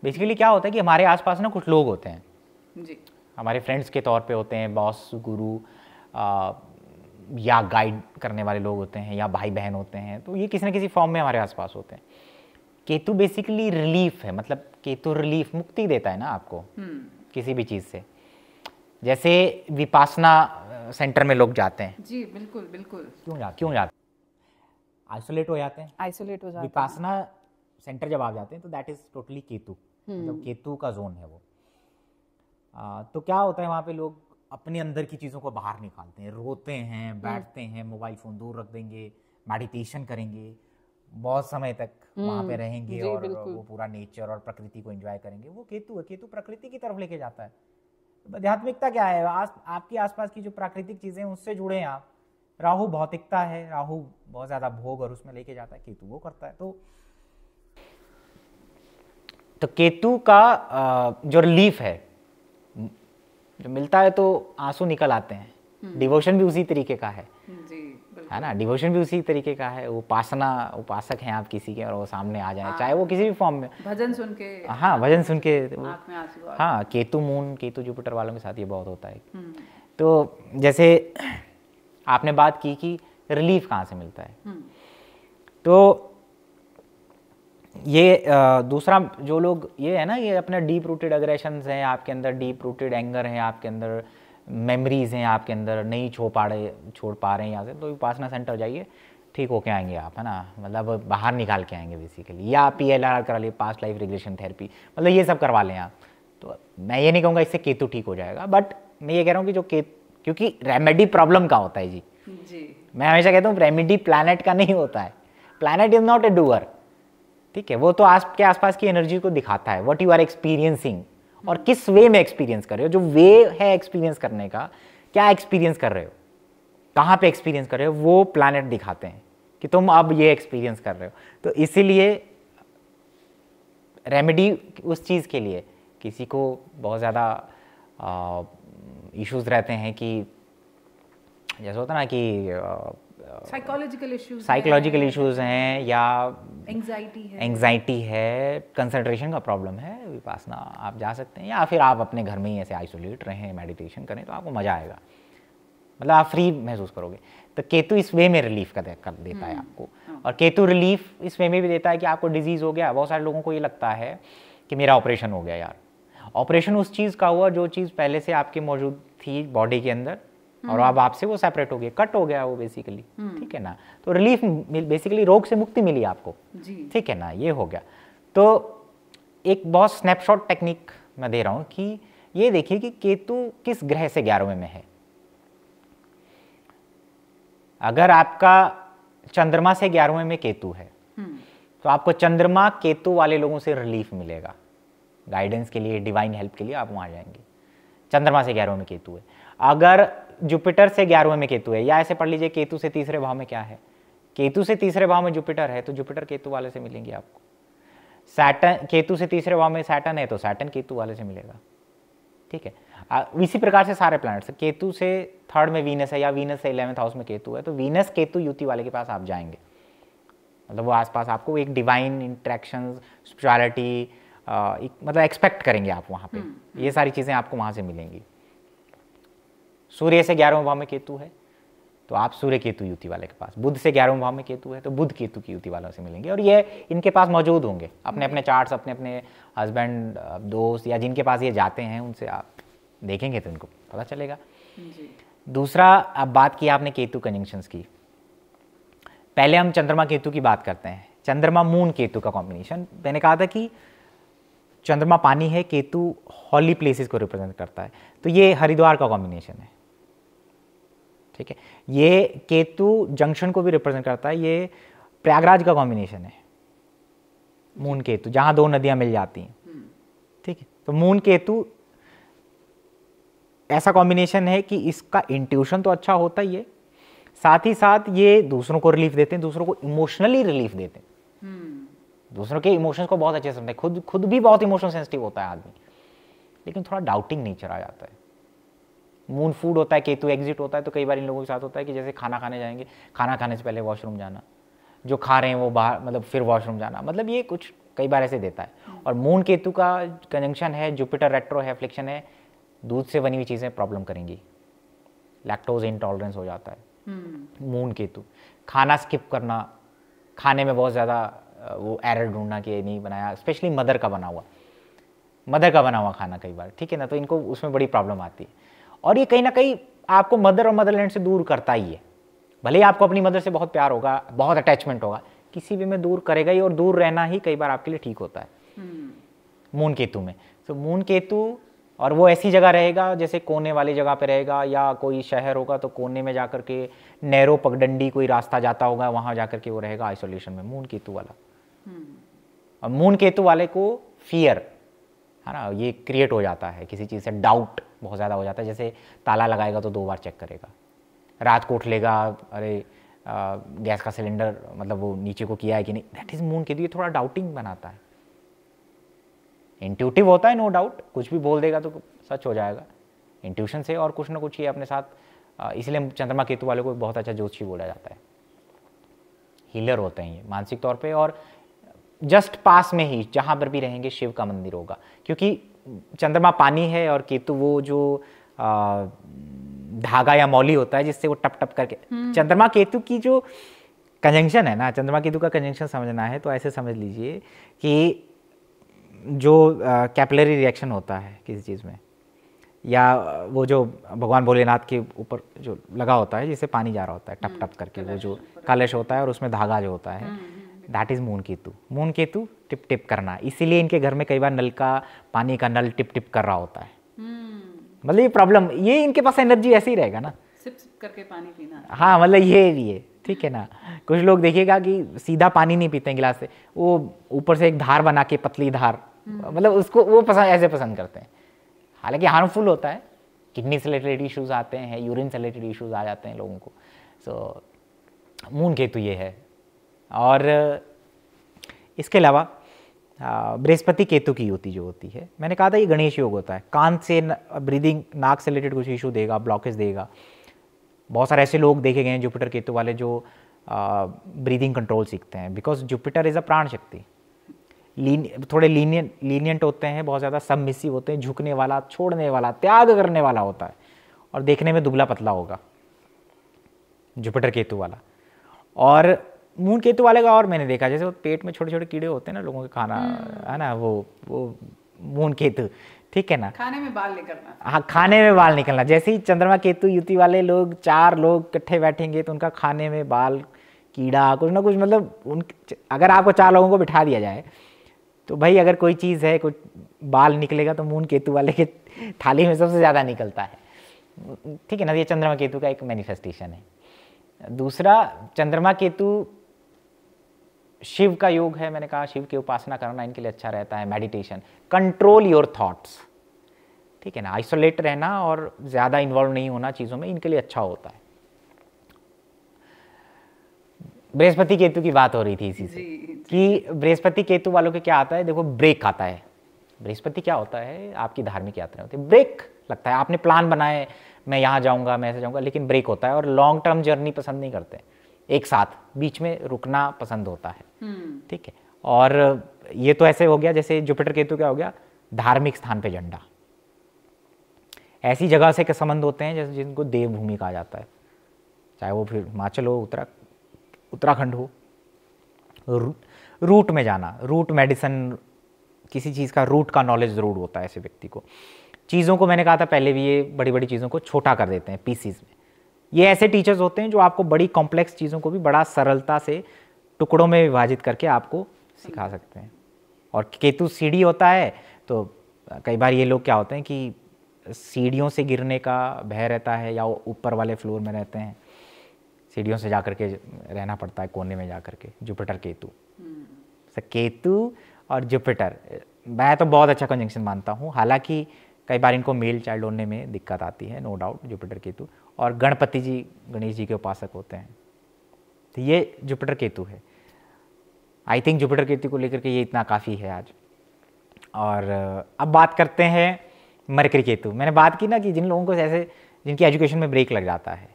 बेसिकली क्या होता है कि हमारे आसपास ना कुछ लोग होते हैं जी हमारे फ्रेंड्स के तौर पे होते हैं बॉस गुरु आ, या गाइड करने वाले लोग होते हैं या भाई बहन होते हैं तो ये किसी न किसी फॉर्म में हमारे आसपास होते हैं केतु बेसिकली रिलीफ है मतलब केतु रिलीफ मुक्ति देता है ना आपको हम्म। किसी भी चीज़ से जैसे विपासना सेंटर में लोग जाते हैं जी बिल्कुल बिल्कुल क्यों जा क्यों जाते आइसोलेट हो जाते हैं आइसोलेट हो जाते हैं विपासना सेंटर जब आप जाते हैं तो दैट इज टोटली केतु हम्म। मतलब केतु का जोन है वो तो क्या होता है वहाँ पे लोग अपने अंदर की चीज़ों को बाहर निकालते हैं रोते हैं हम्म। बैठते हैं मोबाइल फ़ोन दूर रख देंगे मेडिटेशन करेंगे बहुत समय तक वहाँ पे हम्म। रहेंगे और वो पूरा नेचर और प्रकृति को एंजॉय करेंगे वो केतु है केतु प्रकृति की तरफ लेके जाता है आध्यात्मिकता क्या है आस, आपके आसपास की जो प्राकृतिक चीज़ें हैं उससे जुड़े हैं आप राहु भौतिकता है राहु बहुत ज़्यादा भोग और उसमें लेके जाता है केतु वो करता है तो तो केतु का जो रिलीफ है जो मिलता है तो आंसू निकल आते हैं डिवोशन हम्म। भी उसी तरीके का है है ना डिवोशन भी उसी तरीके का है उपासना उपासक हैं आप किसी के और वो सामने आ जाए हाँ। चाहे वो किसी भी फॉर्म में भजन सुन के हाँ भजन सुन के हाँ केतु मून केतु जुपिटर वालों के साथ ये बहुत होता है हम्म। तो जैसे आपने बात की कि रिलीफ कहाँ से मिलता है हम्म। तो ये दूसरा जो लोग ये है ना ये अपना डीप रूटेड अग्रेशन हैं आपके अंदर डीप रूटेड एंगर हैं आपके अंदर मेमरीज़ हैं आपके अंदर नहीं छो पा रहे छोड़ पा रहे हैं यहाँ से तो उपासना सेंटर जाइए ठीक होके आएंगे आप है ना मतलब बाहर निकाल के आएंगे बेसिकली या पी एल आर करा लिए पास्ट लाइफ रिग्रेशन थेरेपी मतलब ये सब करवा लें आप तो मैं ये नहीं कहूँगा इससे केतु ठीक हो जाएगा बट मैं ये कह रहा हूँ कि जो के क्योंकि रेमेडी प्रॉब्लम का होता है जी जी मैं हमेशा कहता हूँ रेमेडी प्लानट का नहीं होता है planet is not a doer ठीक है वो तो आस के आसपास की एनर्जी को दिखाता है वट यू आर एक्सपीरियंसिंग और किस वे में एक्सपीरियंस कर रहे हो जो वे है एक्सपीरियंस करने का क्या एक्सपीरियंस कर रहे हो कहाँ पे एक्सपीरियंस कर रहे हो वो प्लानट दिखाते हैं कि तुम अब ये एक्सपीरियंस कर रहे हो तो इसीलिए रेमेडी उस चीज़ के लिए किसी को बहुत ज़्यादा इश्यूज रहते हैं कि जैसे होता ना कि साइकोलॉजिकल इश्यूज साइकोलॉजिकल इश्यूज हैं या एंगजाइटी है है कंसंट्रेशन का प्रॉब्लम है विपासना आप जा सकते हैं या फिर आप अपने घर में ही ऐसे आइसोलेट रहें मेडिटेशन करें तो आपको मज़ा आएगा मतलब आप फ्री महसूस करोगे तो केतु इस वे में रिलीफ कर, देता है हम्म। आपको हाँ। और केतु रिलीफ इस वे में भी देता है कि आपको डिजीज़ हो गया बहुत सारे लोगों को ये लगता है कि मेरा ऑपरेशन हो गया यार ऑपरेशन उस चीज़ का हुआ जो चीज़ पहले से आपके मौजूद थी बॉडी के अंदर और हम्म। अब आपसे वो सेपरेट हो गया कट हो गया वो बेसिकली हम्म। ठीक है ना तो रिलीफ बेसिकली रोग से मुक्ति मिली आपको ठीक है ना ये हो गया तो एक बहुत स्नैपशॉट टेक्निक मैं दे रहा हूँ कि ये देखिए कि केतु किस ग्रह से ग्यारहवें में है अगर आपका चंद्रमा से ग्यारहवें में केतु है हम्म। तो आपको चंद्रमा केतु वाले लोगों से रिलीफ मिलेगा गाइडेंस के लिए डिवाइन हेल्प के लिए आप वहां जाएंगे चंद्रमा से ग्यारहवें में केतु है अगर जुपिटर से ग्यारहवें में केतु है या ऐसे पढ़ लीजिए केतु से तीसरे भाव में क्या है केतु से तीसरे भाव में जुपिटर है तो जुपिटर केतु वाले से मिलेंगे आपको सैटन केतु से तीसरे भाव में सैटन है तो सैटन केतु वाले से मिलेगा ठीक है इसी प्रकार से सारे प्लैनेट्स केतु से थर्ड में वीनस है या वीनस से इलेवंथ हाउस में केतु है तो वीनस केतु युति वाले के पास आप जाएंगे मतलब वो आसपास आपको एक डिवाइन इंट्रैक्शन स्पिरिचुअलिटी मतलब एक्सपेक्ट करेंगे आप वहाँ पे हम्म, ये हम्म। सारी चीज़ें आपको वहाँ से मिलेंगी सूर्य से ग्यारहवें भाव में केतु है तो आप सूर्य केतु युति वाले के पास बुद्ध से ग्यारहवें भाव में केतु है तो बुद्ध केतु की युति वालों से मिलेंगे और ये इनके पास मौजूद होंगे अपने अपने चार्ट्स अपने अपने हस्बैंड दोस्त या जिनके पास ये जाते हैं उनसे आप देखेंगे तो इनको पता चलेगा दूसरा अब बात की आपने केतु कंजंक्शंस की पहले हम चंद्रमा केतु की बात करते हैं चंद्रमा मून केतु का कॉम्बिनेशन मैंने कहा था कि चंद्रमा पानी है केतु हॉली प्लेसेस को रिप्रेजेंट करता है तो ये हरिद्वार का कॉम्बिनेशन है ठीक है ये केतु जंक्शन को भी रिप्रेजेंट करता है ये प्रयागराज का कॉम्बिनेशन है मून केतु जहाँ दो नदियाँ मिल जाती हैं हम्म। ठीक है तो मून केतु ऐसा कॉम्बिनेशन है कि इसका इंट्यूशन तो अच्छा होता ही है साथ ही साथ ये दूसरों को रिलीफ देते हैं दूसरों को इमोशनली रिलीफ देते हैं हम्म। दूसरों के इमोशंस को बहुत अच्छे से समझते हैं खुद खुद भी बहुत इमोशनल सेंसिटिव होता है आदमी लेकिन थोड़ा डाउटिंग नेचर आ जाता है मून फूड होता है केतु एग्जिट होता है तो कई बार इन लोगों के साथ होता है कि जैसे खाना खाने जाएंगे खाना खाने से पहले वॉशरूम जाना जो खा रहे हैं वो बाहर मतलब फिर वॉशरूम जाना मतलब ये कुछ कई बार ऐसे देता है और मून केतु का कंजंक्शन है जुपिटर रेट्रो है फ्लिक्शन है दूध से बनी हुई चीज़ें प्रॉब्लम करेंगी लैक्टोज इंटॉलरेंस हो जाता है मून हम्म। केतु खाना स्किप करना खाने में बहुत ज़्यादा वो एरर ढूंढना कि नहीं बनाया स्पेशली मदर का बना हुआ मदर का बना हुआ खाना कई बार ठीक है ना तो इनको उसमें बड़ी प्रॉब्लम आती है और ये कहीं ना कहीं आपको मदर और मदरलैंड से दूर करता ही है भले ही आपको अपनी मदर से बहुत प्यार होगा बहुत अटैचमेंट होगा किसी भी में दूर करेगा ही और दूर रहना ही कई बार आपके लिए ठीक होता है हम्म। मून केतु में तो मून केतु और वो ऐसी जगह रहेगा जैसे कोने वाली जगह पे रहेगा या कोई शहर होगा तो कोने में जाकर के नैरो पगडंडी कोई रास्ता जाता होगा वहाँ जा के वो रहेगा आइसोलेशन में मून केतु वाला हम्म। और मून केतु वाले को फियर है ना ये क्रिएट हो जाता है किसी चीज़ से डाउट बहुत ज़्यादा हो जाता है जैसे ताला लगाएगा तो दो बार चेक करेगा रात को उठ लेगा अरे आ, गैस का सिलेंडर मतलब वो नीचे को किया है कि नहीं दैट इज़ मून के लिए थोड़ा डाउटिंग बनाता है इंट्यूटिव होता है नो no डाउट कुछ भी बोल देगा तो सच हो जाएगा इंट्यूशन से और कुछ ना कुछ ये अपने साथ इसलिए चंद्रमा केतु वाले को बहुत अच्छा जोशी बोला जाता है हीलर होते हैं ये मानसिक तौर पे और जस्ट पास में ही जहाँ पर भी रहेंगे शिव का मंदिर होगा क्योंकि चंद्रमा पानी है और केतु वो जो धागा या मौली होता है जिससे वो टप टप करके हम्म। चंद्रमा केतु की जो कंजंक्शन है ना चंद्रमा केतु का कंजंक्शन समझना है तो ऐसे समझ लीजिए कि जो कैपलरी रिएक्शन होता है किसी चीज़ में या वो जो भगवान भोलेनाथ के ऊपर जो लगा होता है जिससे पानी जा रहा होता है टप टप हम्म। करके वो जो कलश होता है और उसमें धागा जो होता है हम्म। That is moon Ketu moon Ketu टिप टिप करना इसीलिए इनके घर में कई बार नल का पानी का नल टिप टिप कर रहा होता है हम्म। मतलब ये प्रॉब्लम ये इनके पास एनर्जी ऐसे ही रहेगा ना सिप सिप करके पानी पीना हाँ मतलब ये भी है ठीक है ना कुछ लोग देखिएगा कि सीधा पानी नहीं पीते हैं गिलास से वो ऊपर से एक धार बना के पतली धार हम्म। मतलब उसको वो पसंद ऐसे पसंद करते हैं हालांकि हार्मफुल होता है किडनी से रिलेटेड इश्यूज़ आते हैं यूरिन से रिलेटेड इश्यूज़ आ जाते हैं लोगों को सो so, मून केतु ये है और इसके अलावा बृहस्पति केतु की युति जो होती है मैंने कहा था ये गणेश योग होता है कान से ब्रीदिंग नाक से रिलेटेड कुछ इशू देगा ब्लॉकेज देगा बहुत सारे ऐसे लोग देखे गए हैं जुपिटर केतु वाले जो ब्रीदिंग कंट्रोल सीखते हैं बिकॉज जुपिटर इज़ अ प्राण शक्ति लीन थोड़े लीनियन लीनियंट होते हैं बहुत ज़्यादा सबमिसिव होते हैं झुकने वाला छोड़ने वाला त्याग करने वाला होता है और देखने में दुबला पतला होगा जुपिटर केतु वाला और मून केतु वाले का और मैंने देखा जैसे वो पेट में छोटे छोटे कीड़े होते हैं ना लोगों के खाना हम्म। है ना वो वो मून केतु ठीक है ना खाने में बाल निकलना हाँ खाने में बाल निकलना जैसे ही चंद्रमा केतु युति वाले लोग चार लोग इकट्ठे बैठेंगे तो उनका खाने में बाल कीड़ा कुछ ना कुछ मतलब उन अगर आपको चार लोगों को बिठा दिया जाए तो भाई अगर कोई चीज़ है कुछ बाल निकलेगा तो मून केतु वाले के थाली में सबसे ज़्यादा निकलता है ठीक है ना ये चंद्रमा केतु का एक मैनिफेस्टेशन है दूसरा चंद्रमा केतु शिव का योग है मैंने कहा शिव की उपासना करना इनके लिए अच्छा रहता है मेडिटेशन कंट्रोल योर थॉट्स ठीक है ना आइसोलेट रहना और ज़्यादा इन्वॉल्व नहीं होना चीज़ों में इनके लिए अच्छा होता है बृहस्पति केतु की बात हो रही थी इसी से कि बृहस्पति केतु वालों के क्या आता है देखो ब्रेक आता है बृहस्पति क्या होता है आपकी धार्मिक यात्रा होती है ब्रेक लगता है आपने प्लान बनाए मैं यहाँ जाऊँगा मैं ऐसे जाऊँगा लेकिन ब्रेक होता है और लॉन्ग टर्म जर्नी पसंद नहीं करते हैं एक साथ बीच में रुकना पसंद होता है हम्म। ठीक है और ये तो ऐसे हो गया जैसे जुपिटर केतु क्या हो गया धार्मिक स्थान पे झंडा ऐसी जगह से के संबंध होते हैं जैसे जिनको देवभूमि कहा जाता है चाहे वो फिर हिमाचल हो उत्तरा उत्तराखंड हो रू, रूट में जाना रूट मेडिसन किसी चीज़ का रूट का नॉलेज ज़रूर होता है ऐसे व्यक्ति को चीज़ों को मैंने कहा था पहले भी ये बड़ी बड़ी चीज़ों को छोटा कर देते हैं पीसीज में ये ऐसे टीचर्स होते हैं जो आपको बड़ी कॉम्प्लेक्स चीज़ों को भी बड़ा सरलता से टुकड़ों में विभाजित करके आपको सिखा सकते हैं और केतु सीढ़ी होता है तो कई बार ये लोग क्या होते हैं कि सीढ़ियों से गिरने का भय रहता है या ऊपर वाले फ्लोर में रहते हैं सीढ़ियों से जा के रहना पड़ता है कोने में जाकर के जुपिटर केतु हम्म। केतु और जुपिटर मैं तो बहुत अच्छा कंजंक्शन मानता हूँ हालांकि कई बार इनको मेल चाइल्ड होने में दिक्कत आती है नो डाउट जुपिटर केतु और गणपति जी गणेश जी के उपासक होते हैं तो ये जुपिटर केतु है आई थिंक जुपिटर केतु को लेकर के ये इतना काफ़ी है आज और अब बात करते हैं मरकरी केतु मैंने बात की ना कि जिन लोगों को ऐसे जिनकी एजुकेशन में ब्रेक लग जाता है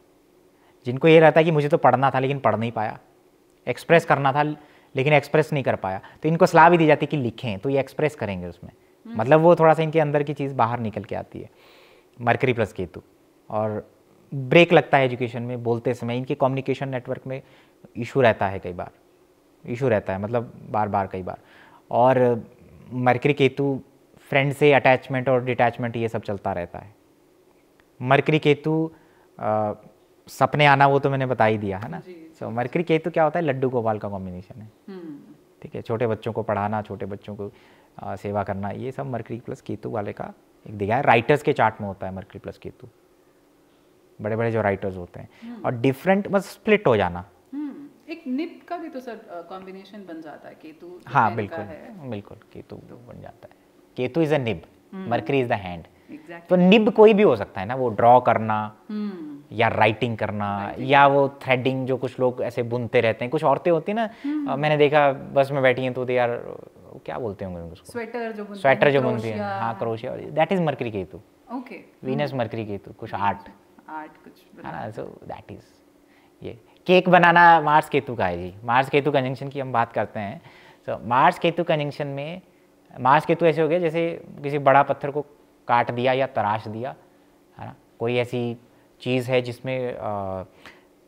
जिनको ये रहता है कि मुझे तो पढ़ना था लेकिन पढ़ नहीं पाया एक्सप्रेस करना था लेकिन एक्सप्रेस नहीं कर पाया तो इनको सलाह भी दी जाती है कि लिखें तो ये एक्सप्रेस करेंगे उसमें मतलब वो थोड़ा सा इनके अंदर की चीज़ बाहर निकल के आती है मरकरी प्लस केतु और ब्रेक लगता है एजुकेशन में बोलते समय इनके कम्युनिकेशन नेटवर्क में इशू रहता है कई बार इशू रहता है मतलब बार बार कई बार और मरकरी केतु फ्रेंड से अटैचमेंट और डिटैचमेंट ये सब चलता रहता है मरकरी केतु आ, सपने आना वो तो मैंने बता ही दिया है ना सो so, मरकरी केतु क्या होता है लड्डू गोपाल का कॉम्बिनेशन है हम्म। ठीक है छोटे बच्चों को पढ़ाना छोटे बच्चों को सेवा करना ये सब मर्करी प्लस केतु वाले का एक दिखा है राइटर्स के चार्ट में होता है मर्करी प्लस केतु बड़े बड़े जो राइटर्स होते हैं हम्म। और डिफरेंट बस स्प्लिट हो जाना हम्म, एक निप का भी तो सर कॉम्बिनेशन बन जाता है केतु हाँ बिल्कुल बिल्कुल केतु बन जाता है Ketu is a nib Mercury is the hand तो निब कोई भी हो सकता है ना वो ड्रॉ करना हम्म। या राइटिंग करना या वो थ्रेडिंग जो कुछ लोग ऐसे बुनते रहते हैं कुछ औरतें होती ना मैंने देखा बस में बैठी हैं तो दे यार क्या बोलते होंगे उसको स्वेटर जो स्वेटर जो बनती है हाँ क्रोशिया that is Mercury Ketu okay Venus Mercury Ketu कुछ आर्ट आर्ट कुछ हाँ सो दैट इज ये केक बनाना मार्स केतु का है जी मार्स केतु कंजंक्शन की हम बात करते हैं सो मार्स केतु कंजंक्शन में मार्स केतु ऐसे हो गया जैसे किसी बड़ा पत्थर को काट दिया या तराश दिया है ना कोई ऐसी चीज़ है जिसमें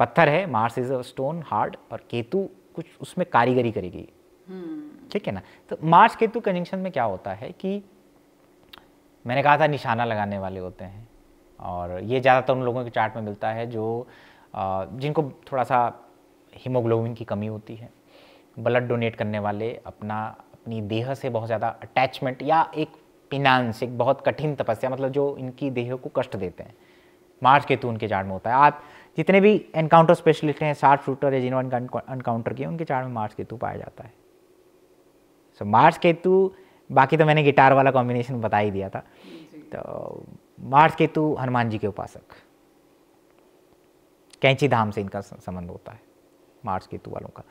पत्थर है Mars is a stone hard और केतु कुछ उसमें कारीगरी करेगी hmm. ठीक है ना तो मार्च केतु कंजंक्शन में क्या होता है कि मैंने कहा था निशाना लगाने वाले होते हैं और ये ज़्यादातर उन लोगों के चार्ट में मिलता है जो जिनको थोड़ा सा हीमोग्लोबिन की कमी होती है ब्लड डोनेट करने वाले अपना अपनी देह से बहुत ज़्यादा अटैचमेंट या एक पिनांस एक बहुत कठिन तपस्या मतलब जो इनकी देह को कष्ट देते हैं मार्च केतु उनके चार्ट में होता है आप जितने भी एनकाउंटर स्पेशलिस्ट हैं शार्प शूटर या जिन्होंने एनकाउंटर किए उनके चार्ट में मार्च केतु पाया जाता है सो मार्स केतु बाकी तो मैंने गिटार वाला कॉम्बिनेशन बता ही दिया था तो मार्स केतु हनुमान जी के उपासक कैंची धाम से इनका संबंध होता है मार्स केतु वालों का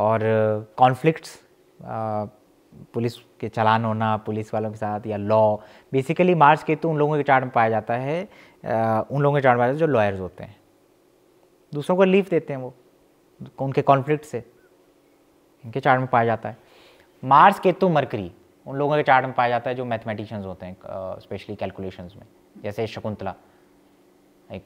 और कॉन्फ्लिक्ट्स पुलिस के चलान होना पुलिस वालों के साथ या लॉ बेसिकली मार्स केतु उन लोगों के चार्ट में पाया जाता है उन लोगों के चार्ट में पाया जाता है जो लॉयर्स होते हैं दूसरों को लीव देते हैं वो उनके कॉन्फ्लिक्ट से इनके चार्ट में पाया जाता है मार्स केतु मरकरी उन लोगों के चार्ट में पाया जाता है जो मैथमेटिशियंस होते हैं स्पेशली कैलकुलेशंस में जैसे शकुंतला एक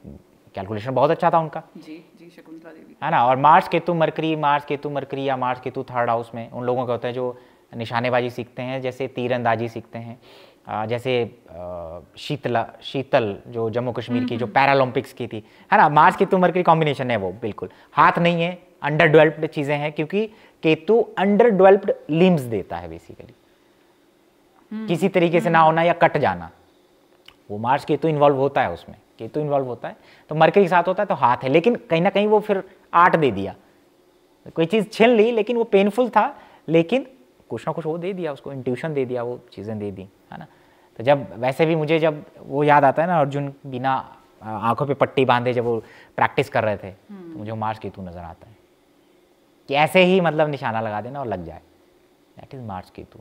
कैलकुलेशन बहुत अच्छा था उनका जी जी शकुंतला देवी है ना और Mars Ketu Mercury Mars Ketu Mercury या मार्स केतु थर्ड हाउस में उन लोगों के होता है जो निशानेबाजी सीखते हैं जैसे तीरंदाजी सीखते हैं जैसे शीतला शीतल जो जम्मू कश्मीर की जो पैरालंपिक्स हम्म, हम्म। की थी है ना मार्स केतु मरकरी कॉम्बिनेशन है वो बिल्कुल हाथ नहीं है अंडर डेवलप्ड चीज़ें हैं क्योंकि केतु अंडर डेवलप्ड लिम्स देता है बेसिकली हम्म। किसी तरीके से ना हम्म। होना या कट जाना वो मार्स केतु इन्वॉल्व होता है उसमें केतु इन्वॉल्व होता है तो मरकरी के साथ होता है तो हाथ है लेकिन कहीं ना कहीं वो फिर आर्ट दे दिया कोई चीज़ छीन ली लेकिन वो पेनफुल था लेकिन कुछ ना कुछ वो दे दिया उसको इंट्यूशन दे दिया वो चीज़ें दे दी है ना तो जब वैसे भी मुझे जब वो याद आता है ना अर्जुन बिना आंखों पे पट्टी बांधे जब वो प्रैक्टिस कर रहे थे तो हम्म। मुझे मार्स केतु नज़र आता है कि ऐसे ही मतलब निशाना लगा देना और लग जाए that is Mars Ketu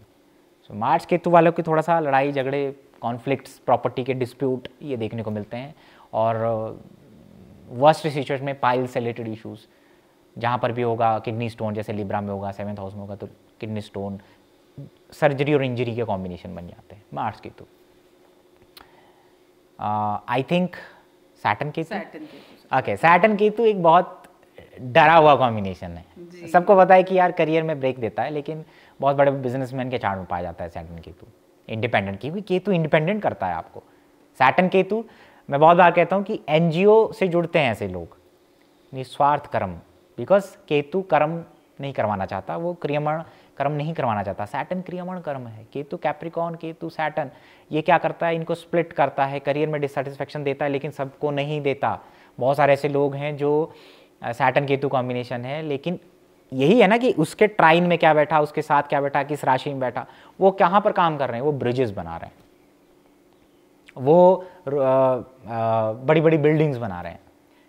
so Mars Ketu वालों की थोड़ा सा लड़ाई झगड़े कॉन्फ्लिक्ट्स प्रॉपर्टी के डिस्प्यूट ये देखने को मिलते हैं और वर्स्ट uh, सिचुएशन में पाइल से रिलेटेड इशूज़ जहाँ पर भी होगा किडनी स्टोन जैसे लिब्रा में होगा सेवन्थ हाउस में होगा तो किडनी स्टोन सर्जरी और इंजरी के कॉम्बिनेशन बन जाते हैं Mars Ketu I think Saturn Ketu okay Saturn Ketu एक बहुत डरा हुआ कॉम्बिनेशन है सबको पता है कि यार करियर में ब्रेक देता है लेकिन बहुत बड़े बिजनेसमैन के चाड़ में पाया जाता है सैटन केतु इंडिपेंडेंट क्योंकि केतु इंडिपेंडेंट करता है आपको सैटन केतु मैं बहुत बार कहता हूँ कि एन से जुड़ते हैं ऐसे लोग निस्वार्थ कर्म बिकॉज केतु कर्म नहीं करवाना चाहता वो क्रियमण कर्म नहीं करवाना चाहता सैटन क्रियमण कर्म है केतु कैप्रिकॉन केतु सैटन ये क्या करता है इनको स्प्लिट करता है करियर में डिससेटिस्फेक्शन देता है लेकिन सबको नहीं देता बहुत सारे ऐसे लोग हैं जो सैटन केतु कॉम्बिनेशन है लेकिन यही है ना कि उसके ट्राइन में क्या बैठा उसके साथ क्या बैठा किस राशि में बैठा वो कहाँ पर काम कर रहे हैं वो ब्रिजेस बना रहे हैं वो बड़ी बड़ी बिल्डिंग्स बना रहे हैं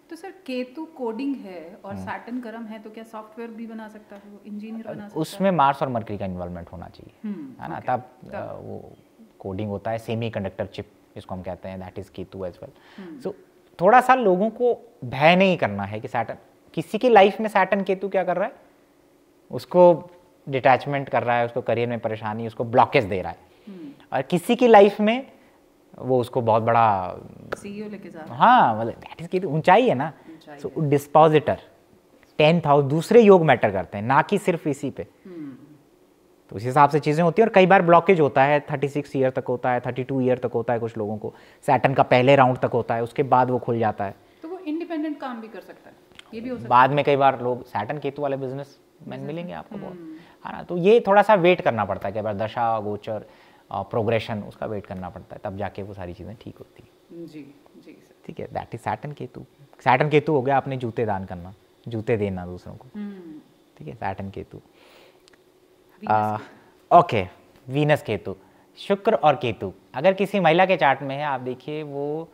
तो सर केतु कोडिंग है और सैटन हम्म। गर्म है तो क्या सॉफ्टवेयर भी बना सकता है वो इंजीनियर बना सकता उसमें मार्स और मरकरी का इन्वॉल्वमेंट होना चाहिए हम्म, है ना तब, वो कोडिंग होता है सेमी कंडक्टर चिप इसको हम कहते हैं that is Ketu as well so थोड़ा सा लोगों को भय नहीं करना है कि सैटन किसी की लाइफ में सैटन केतु क्या कर रहा है उसको डिटैचमेंट कर रहा है उसको करियर में परेशानी उसको ब्लॉकेज दे रहा है हम्म। और किसी की लाइफ में वो उसको बहुत बड़ा हाँ मतलब दैट इज ऊंचाई है ना सो डिस्पोजिटर टेन हाउस दूसरे योग मैटर करते हैं ना कि सिर्फ इसी पे तो उस हिसाब से चीज़ें होती हैं और कई बार ब्लॉकेज होता है थर्टी सिक्स ईयर तक होता है थर्टी टू ईयर तक होता है कुछ लोगों को सैटन का पहले राउंड तक होता है उसके बाद वो खुल जाता है तो वो इंडिपेंडेंट काम भी कर सकता है ये भी हो सकता बाद में कई बार लोग सैटन केतु वाले बिजनेस मैन मिलेंगे आपको बहुत है हम्म। हाँ ना तो ये थोड़ा सा वेट करना पड़ता है कई बार दशा गोचर प्रोग्रेशन उसका वेट करना पड़ता है तब जाके वो सारी चीज़ें ठीक होती हैं हम्म, जी जी ठीक है that is Saturn Ketu Saturn Ketu हो गया आपने जूते दान करना जूते देना दूसरों को हम्म। ठीक है Saturn Ketu okay Venus Ketu Shukra और केतु अगर किसी महिला के चार्ट में है आप देखिए वो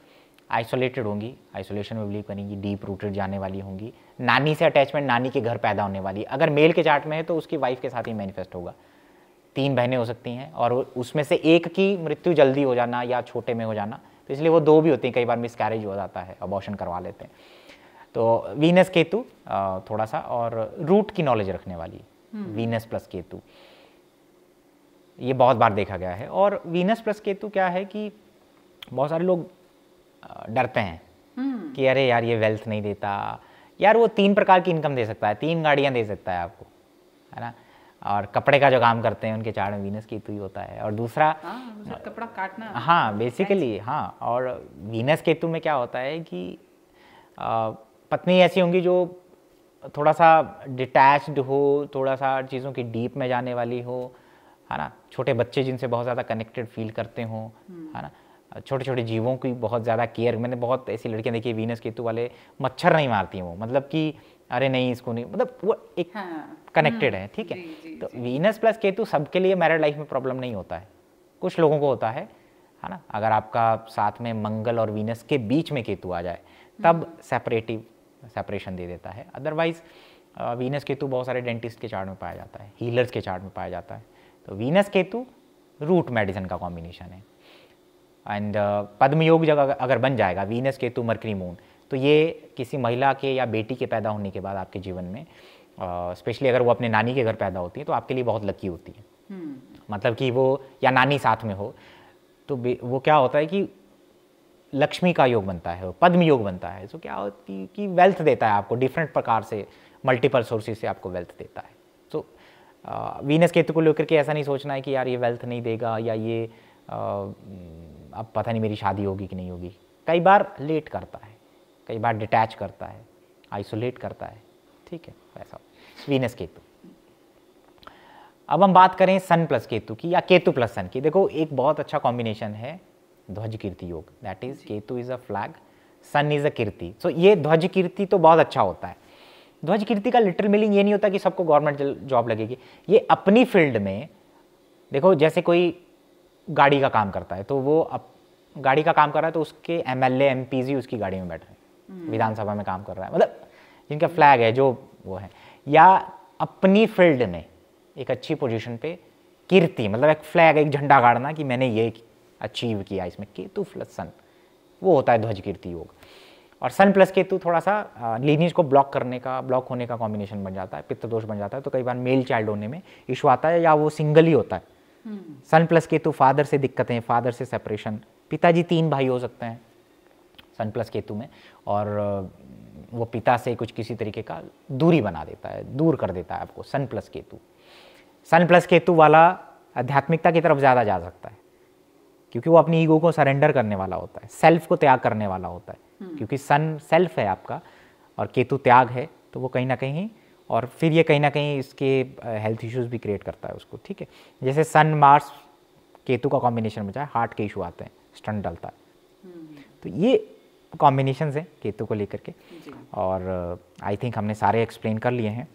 आइसोलेटेड होंगी आइसोलेशन में बिलीव करेंगी डीप रूटेड जाने वाली होंगी नानी से अटैचमेंट नानी के घर पैदा होने वाली अगर मेल के चार्ट में है तो उसकी वाइफ के साथ ही मैनिफेस्ट होगा तीन बहनें हो सकती हैं और उसमें से एक की मृत्यु जल्दी हो जाना या छोटे में हो जाना तो इसलिए वो दो भी होती हैं कई बार मिसकैरेज हो जाता है अबॉर्शन करवा लेते हैं तो वीनस केतु थोड़ा सा और रूट की नॉलेज रखने वाली वीनस प्लस केतु ये बहुत बार देखा गया है और वीनस प्लस केतु क्या है कि बहुत सारे लोग डरते हैं हम्म। कि अरे यार ये वेल्थ नहीं देता यार वो तीन प्रकार की इनकम दे सकता है तीन गाड़ियाँ दे सकता है आपको है ना और कपड़े का जो काम करते हैं उनके चार में वीनस केतु ही होता है और दूसरा आ, हाँ, कपड़ा काटना हाँ बेसिकली हाँ और वीनस केतु में क्या होता है कि आ, पत्नी ऐसी होंगी जो थोड़ा सा डिटैच्ड हो थोड़ा सा चीज़ों की डीप में जाने वाली हो है ना छोटे बच्चे जिनसे बहुत ज़्यादा कनेक्टेड फील करते हों हम्म। है ना छोटे छोटे जीवों की बहुत ज़्यादा केयर मैंने बहुत ऐसी लड़कियाँ देखी वीनस केतु वाले मच्छर नहीं मारती वो मतलब कि अरे नहीं इसको नहीं मतलब वो एक कनेक्टेड हाँ, हम्म। है ठीक है तो वीनस प्लस केतु सबके लिए मैरिड लाइफ में प्रॉब्लम नहीं होता है कुछ लोगों को होता है है ना अगर आपका साथ में मंगल और वीनस के बीच में केतु आ जाए तब सेपरेटिव हम्म। सेपरेशन दे देता है अदरवाइज़ वीनस केतु बहुत सारे डेंटिस्ट के चार्ट में पाया जाता है हीलर्स के चार्ट में पाया जाता है तो वीनस केतु रूट मेडिसिन का कॉम्बिनेशन है एंड पद्मयोग uh, जब अगर बन जाएगा वीनस केतु मर्करी मून तो ये किसी महिला के या बेटी के पैदा होने के बाद आपके जीवन में स्पेशली uh, अगर वो अपने नानी के घर पैदा होती है तो आपके लिए बहुत लकी होती है hmm. मतलब कि वो या नानी साथ में हो तो वो क्या होता है कि लक्ष्मी का योग बनता है पद्म योग बनता है सो क्या होती कि वेल्थ देता है आपको डिफरेंट प्रकार से मल्टीपल सोर्सेज से आपको वेल्थ देता है सो वीनस केतु को लेकर के ऐसा नहीं सोचना है कि यार ये वेल्थ नहीं देगा या ये आ, अब पता नहीं मेरी शादी होगी कि नहीं होगी कई बार लेट करता है कई बार डिटैच करता है आइसोलेट करता है ठीक है ऐसा वीनस केतु अब हम बात करें सन प्लस केतु की या केतु प्लस सन की देखो एक बहुत अच्छा कॉम्बिनेशन है ध्वज कीर्ति योग that is Ketu is a flag sun is a कीर्ति सो ये ध्वज कीर्ति तो बहुत अच्छा होता है ध्वज कीर्ति का लिटरल मीनिंग ये नहीं होता कि सबको गवर्नमेंट जॉब लगेगी ये अपनी फील्ड में देखो जैसे कोई गाड़ी का काम करता है तो वो अप, गाड़ी का काम कर रहा है तो उसके एम एल एम उसकी गाड़ी में बैठ रहे हैं हम्म। विधानसभा में काम कर रहा है मतलब जिनका फ्लैग है जो वो है या अपनी फील्ड में एक अच्छी पोजीशन पे कीर्ति मतलब एक फ्लैग एक झंडा गाड़ना कि मैंने ये अचीव किया इसमें केतु प्लस सन वो होता है ध्वज कीर्ति योग और सन प्लस केतु थोड़ा सा लीनिज को ब्लॉक करने का ब्लॉक होने का कॉम्बिनेशन बन जाता है पित्तदोष बन जाता है तो कई बार मेल चाइल्ड होने में इशू आता है या वो सिंगल ही होता है सन हम्म। प्लस केतु फादर से दिक्कतें फादर से सेपरेशन पिताजी तीन भाई हो सकते हैं सन प्लस केतु में और वो पिता से कुछ किसी तरीके का दूरी बना देता है दूर कर देता है आपको sun plus Ketu sun plus Ketu वाला आध्यात्मिकता की तरफ ज़्यादा जा सकता है क्योंकि वो अपनी ईगो को सरेंडर करने वाला होता है सेल्फ को त्याग करने वाला होता है हम्म। क्योंकि सन सेल्फ है आपका और केतु त्याग है तो वो कहीं ना कहीं और फिर ये कहीं ना कहीं इसके हेल्थ इश्यूज भी क्रिएट करता है उसको ठीक है जैसे सन मार्स केतु का कॉम्बिनेशन में जाए हार्ट के इशू आते हैं स्टन डलता है हम्म। तो ये कॉम्बिनेशन हैं केतु को लेकर के और आई थिंक हमने सारे एक्सप्लेन कर लिए हैं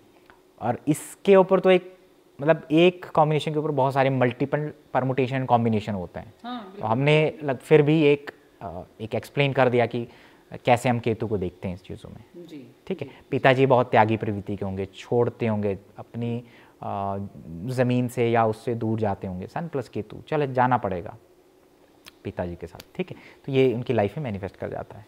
और इसके ऊपर तो एक मतलब एक कॉम्बिनेशन के ऊपर बहुत सारे मल्टीपल परमोटेशन कॉम्बिनेशन होते हैं हाँ, तो हमने लग फिर भी एक एक एक्सप्लेन कर दिया कि कैसे हम केतु को देखते हैं इस चीज़ों में ठीक है पिताजी बहुत त्यागी प्रवृत्ति के होंगे छोड़ते होंगे अपनी ज़मीन से या उससे दूर जाते होंगे सन प्लस केतु चले जाना पड़ेगा पिताजी के साथ ठीक है तो ये उनकी लाइफ में मैनिफेस्ट कर जाता है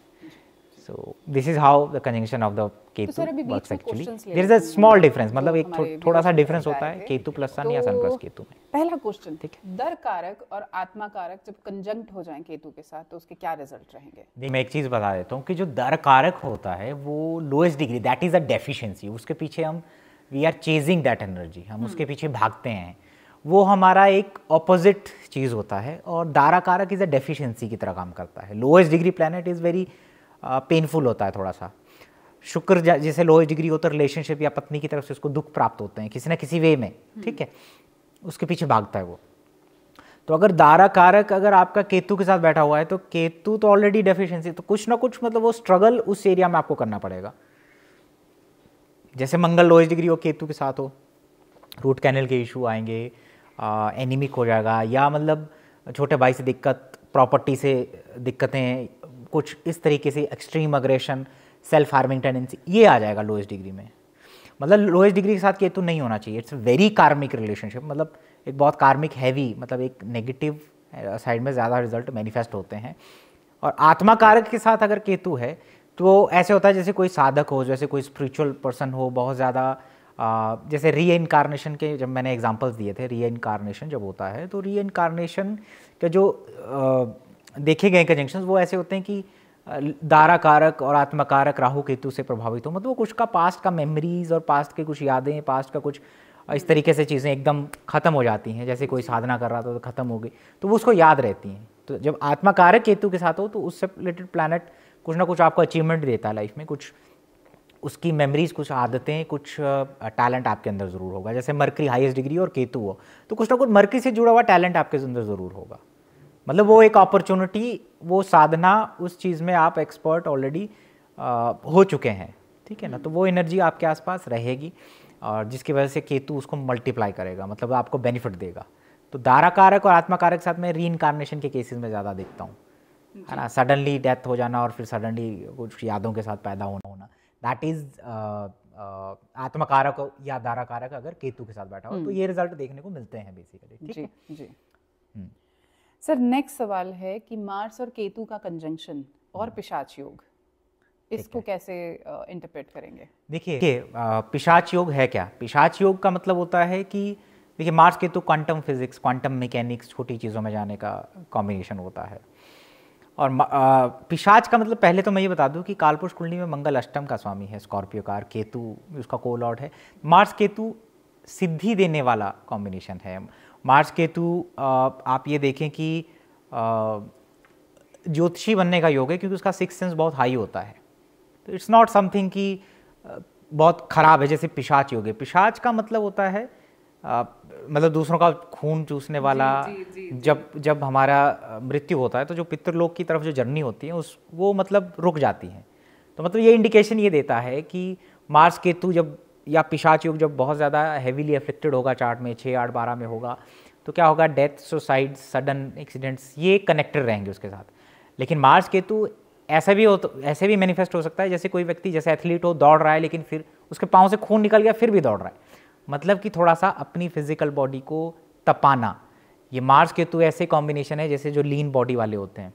so this is how the conjunction of the Ketu works actually there is a small difference मतलब एक थो, थोड़ा सा डिफरेंस होता है केतु प्लस सन या सन प्लस केतु में पहला क्वेश्चन ठीक है दर कारक और आत्मा कारक जब कंजंक्ट हो जाएं केतु के साथ तो उसके क्या रिजल्ट रहेंगे मैं एक चीज बता देता हूं कि जो दर कारक होता है वो lowest degree that is a deficiency उसके पीछे हम we are chasing that energy हम हम्म। उसके पीछे भागते हैं वो हमारा एक ऑपोजिट चीज़ होता है और दारा कारक इज़ अ डेफिशिएंसी की तरह काम करता है lowest degree planet is very painful होता है थोड़ा सा शुक्र जैसे लोअर डिग्री हो तो रिलेशनशिप या पत्नी की तरफ से उसको दुख प्राप्त होते हैं किसी ना किसी वे में हम्म। ठीक है उसके पीछे भागता है वो तो अगर दारा कारक अगर आपका केतु के साथ बैठा हुआ है तो केतु तो ऑलरेडी डेफिशिएंसी तो कुछ ना कुछ मतलब वो स्ट्रगल उस एरिया में आपको करना पड़ेगा जैसे मंगल लोएस्ट डिग्री हो केतु के साथ हो रूट कैनल के इशू आएंगे एनिमिक हो जाएगा या मतलब छोटे भाई से दिक्कत प्रॉपर्टी से दिक्कतें कुछ इस तरीके से extreme aggression self harming tendency ये आ जाएगा लोएस्ट डिग्री में मतलब लोएस्ट डिग्री के साथ ये तो नहीं होना चाहिए it's a very karmic relationship मतलब एक बहुत कार्मिक हैवी मतलब एक नेगेटिव साइड में ज़्यादा रिजल्ट मैनिफेस्ट होते हैं और आत्मा कारक के साथ अगर केतु है तो ऐसे होता है जैसे कोई साधक हो जैसे कोई स्पिरिचुअल पर्सन हो बहुत ज़्यादा जैसे री इनकारनेशन के जब मैंने एग्जाम्पल्स दिए थे री इनकारनेशन जब होता है तो री इनकारनेशन का जो देखे गए कंजंक्शंस वो ऐसे होते हैं कि दारा कारक और आत्मकारक राहु केतु से प्रभावित हो मतलब वो कुछ का पास्ट का मेमोरीज और पास्ट के कुछ यादें पास्ट का कुछ इस तरीके से चीज़ें एकदम ख़त्म हो जाती हैं जैसे कोई साधना कर रहा था तो ख़त्म हो गई तो वो उसको याद रहती हैं तो जब आत्माकारक केतु के साथ हो तो उससे रिलेटेड प्लानट कुछ ना कुछ आपको अचीवमेंट देता है लाइफ में कुछ उसकी मेमोरीज़ कुछ आदतें कुछ टैलेंट आपके अंदर ज़रूर होगा जैसे मरकरी हाईएस्ट डिग्री और केतु हो तो कुछ ना कुछ मरकरी से जुड़ा हुआ टैलेंट आपके अंदर ज़रूर होगा मतलब वो एक अपॉर्चुनिटी वो साधना उस चीज़ में आप एक्सपर्ट ऑलरेडी हो चुके हैं ठीक है ना तो वो एनर्जी आपके आसपास रहेगी और जिसकी वजह से केतु उसको मल्टीप्लाई करेगा मतलब आपको बेनिफिट देगा तो दारा कारक और आत्मा कारक के साथ में री इनकारनेशन के केसेस में ज़्यादा देखता हूँ है ना सडनली डेथ हो जाना और फिर सडनली कुछ यादों के साथ पैदा होना होना दैट इज़ आत्मकारक या दारा कारक अगर केतु के साथ बैठा हो तो हम्म। ये रिजल्ट देखने को मिलते हैं बेसिकली ठीक है जी हम्म। सर नेक्स्ट सवाल है कि मार्स और केतु का कंजंक्शन और हम्म। पिशाच योग इसको कैसे इंटरप्रेट करेंगे देखिए पिशाच योग है क्या पिशाच योग का मतलब होता है कि देखिए Mars Ketu quantum physics quantum mechanics छोटी चीज़ों में जाने का कॉम्बिनेशन होता है और पिशाच का मतलब पहले तो मैं ये बता दूं कि कालपुरुष कुंडली में मंगल अष्टम का स्वामी है स्कॉर्पियो कार केतु उसका कोलॉट है मार्स केतु सिद्धि देने वाला कॉम्बिनेशन है मार्च केतु आप ये देखें कि ज्योतिषी बनने का योग है क्योंकि उसका सिक्स सेंस बहुत हाई होता है तो इट्स नॉट समथिंग कि बहुत ख़राब है जैसे पिशाच योग है पिशाच का मतलब होता है आ, मतलब दूसरों का खून चूसने वाला जी, जी, जी, जब जब हमारा मृत्यु होता है तो जो पितृलोक की तरफ जो जर्नी होती है उस वो मतलब रुक जाती है तो मतलब ये इंडिकेशन ये देता है कि मार्स केतु जब या पिशाच योग जब बहुत ज़्यादा हैवीली अफेक्टेड होगा चार्ट में छः आठ बारह में होगा तो क्या होगा डेथ सुसाइड सडन एक्सीडेंट्स ये कनेक्टेड रहेंगे उसके साथ लेकिन मार्स केतु ऐसा भी हो तो ऐसे भी मैनिफेस्ट हो सकता है जैसे कोई व्यक्ति जैसे एथलीट हो दौड़ रहा है लेकिन फिर उसके पाँव से खून निकल गया फिर भी दौड़ रहा है मतलब कि थोड़ा सा अपनी फिजिकल बॉडी को तपाना ये मार्स केतु ऐसे कॉम्बिनेशन है जैसे जो लीन बॉडी वाले होते हैं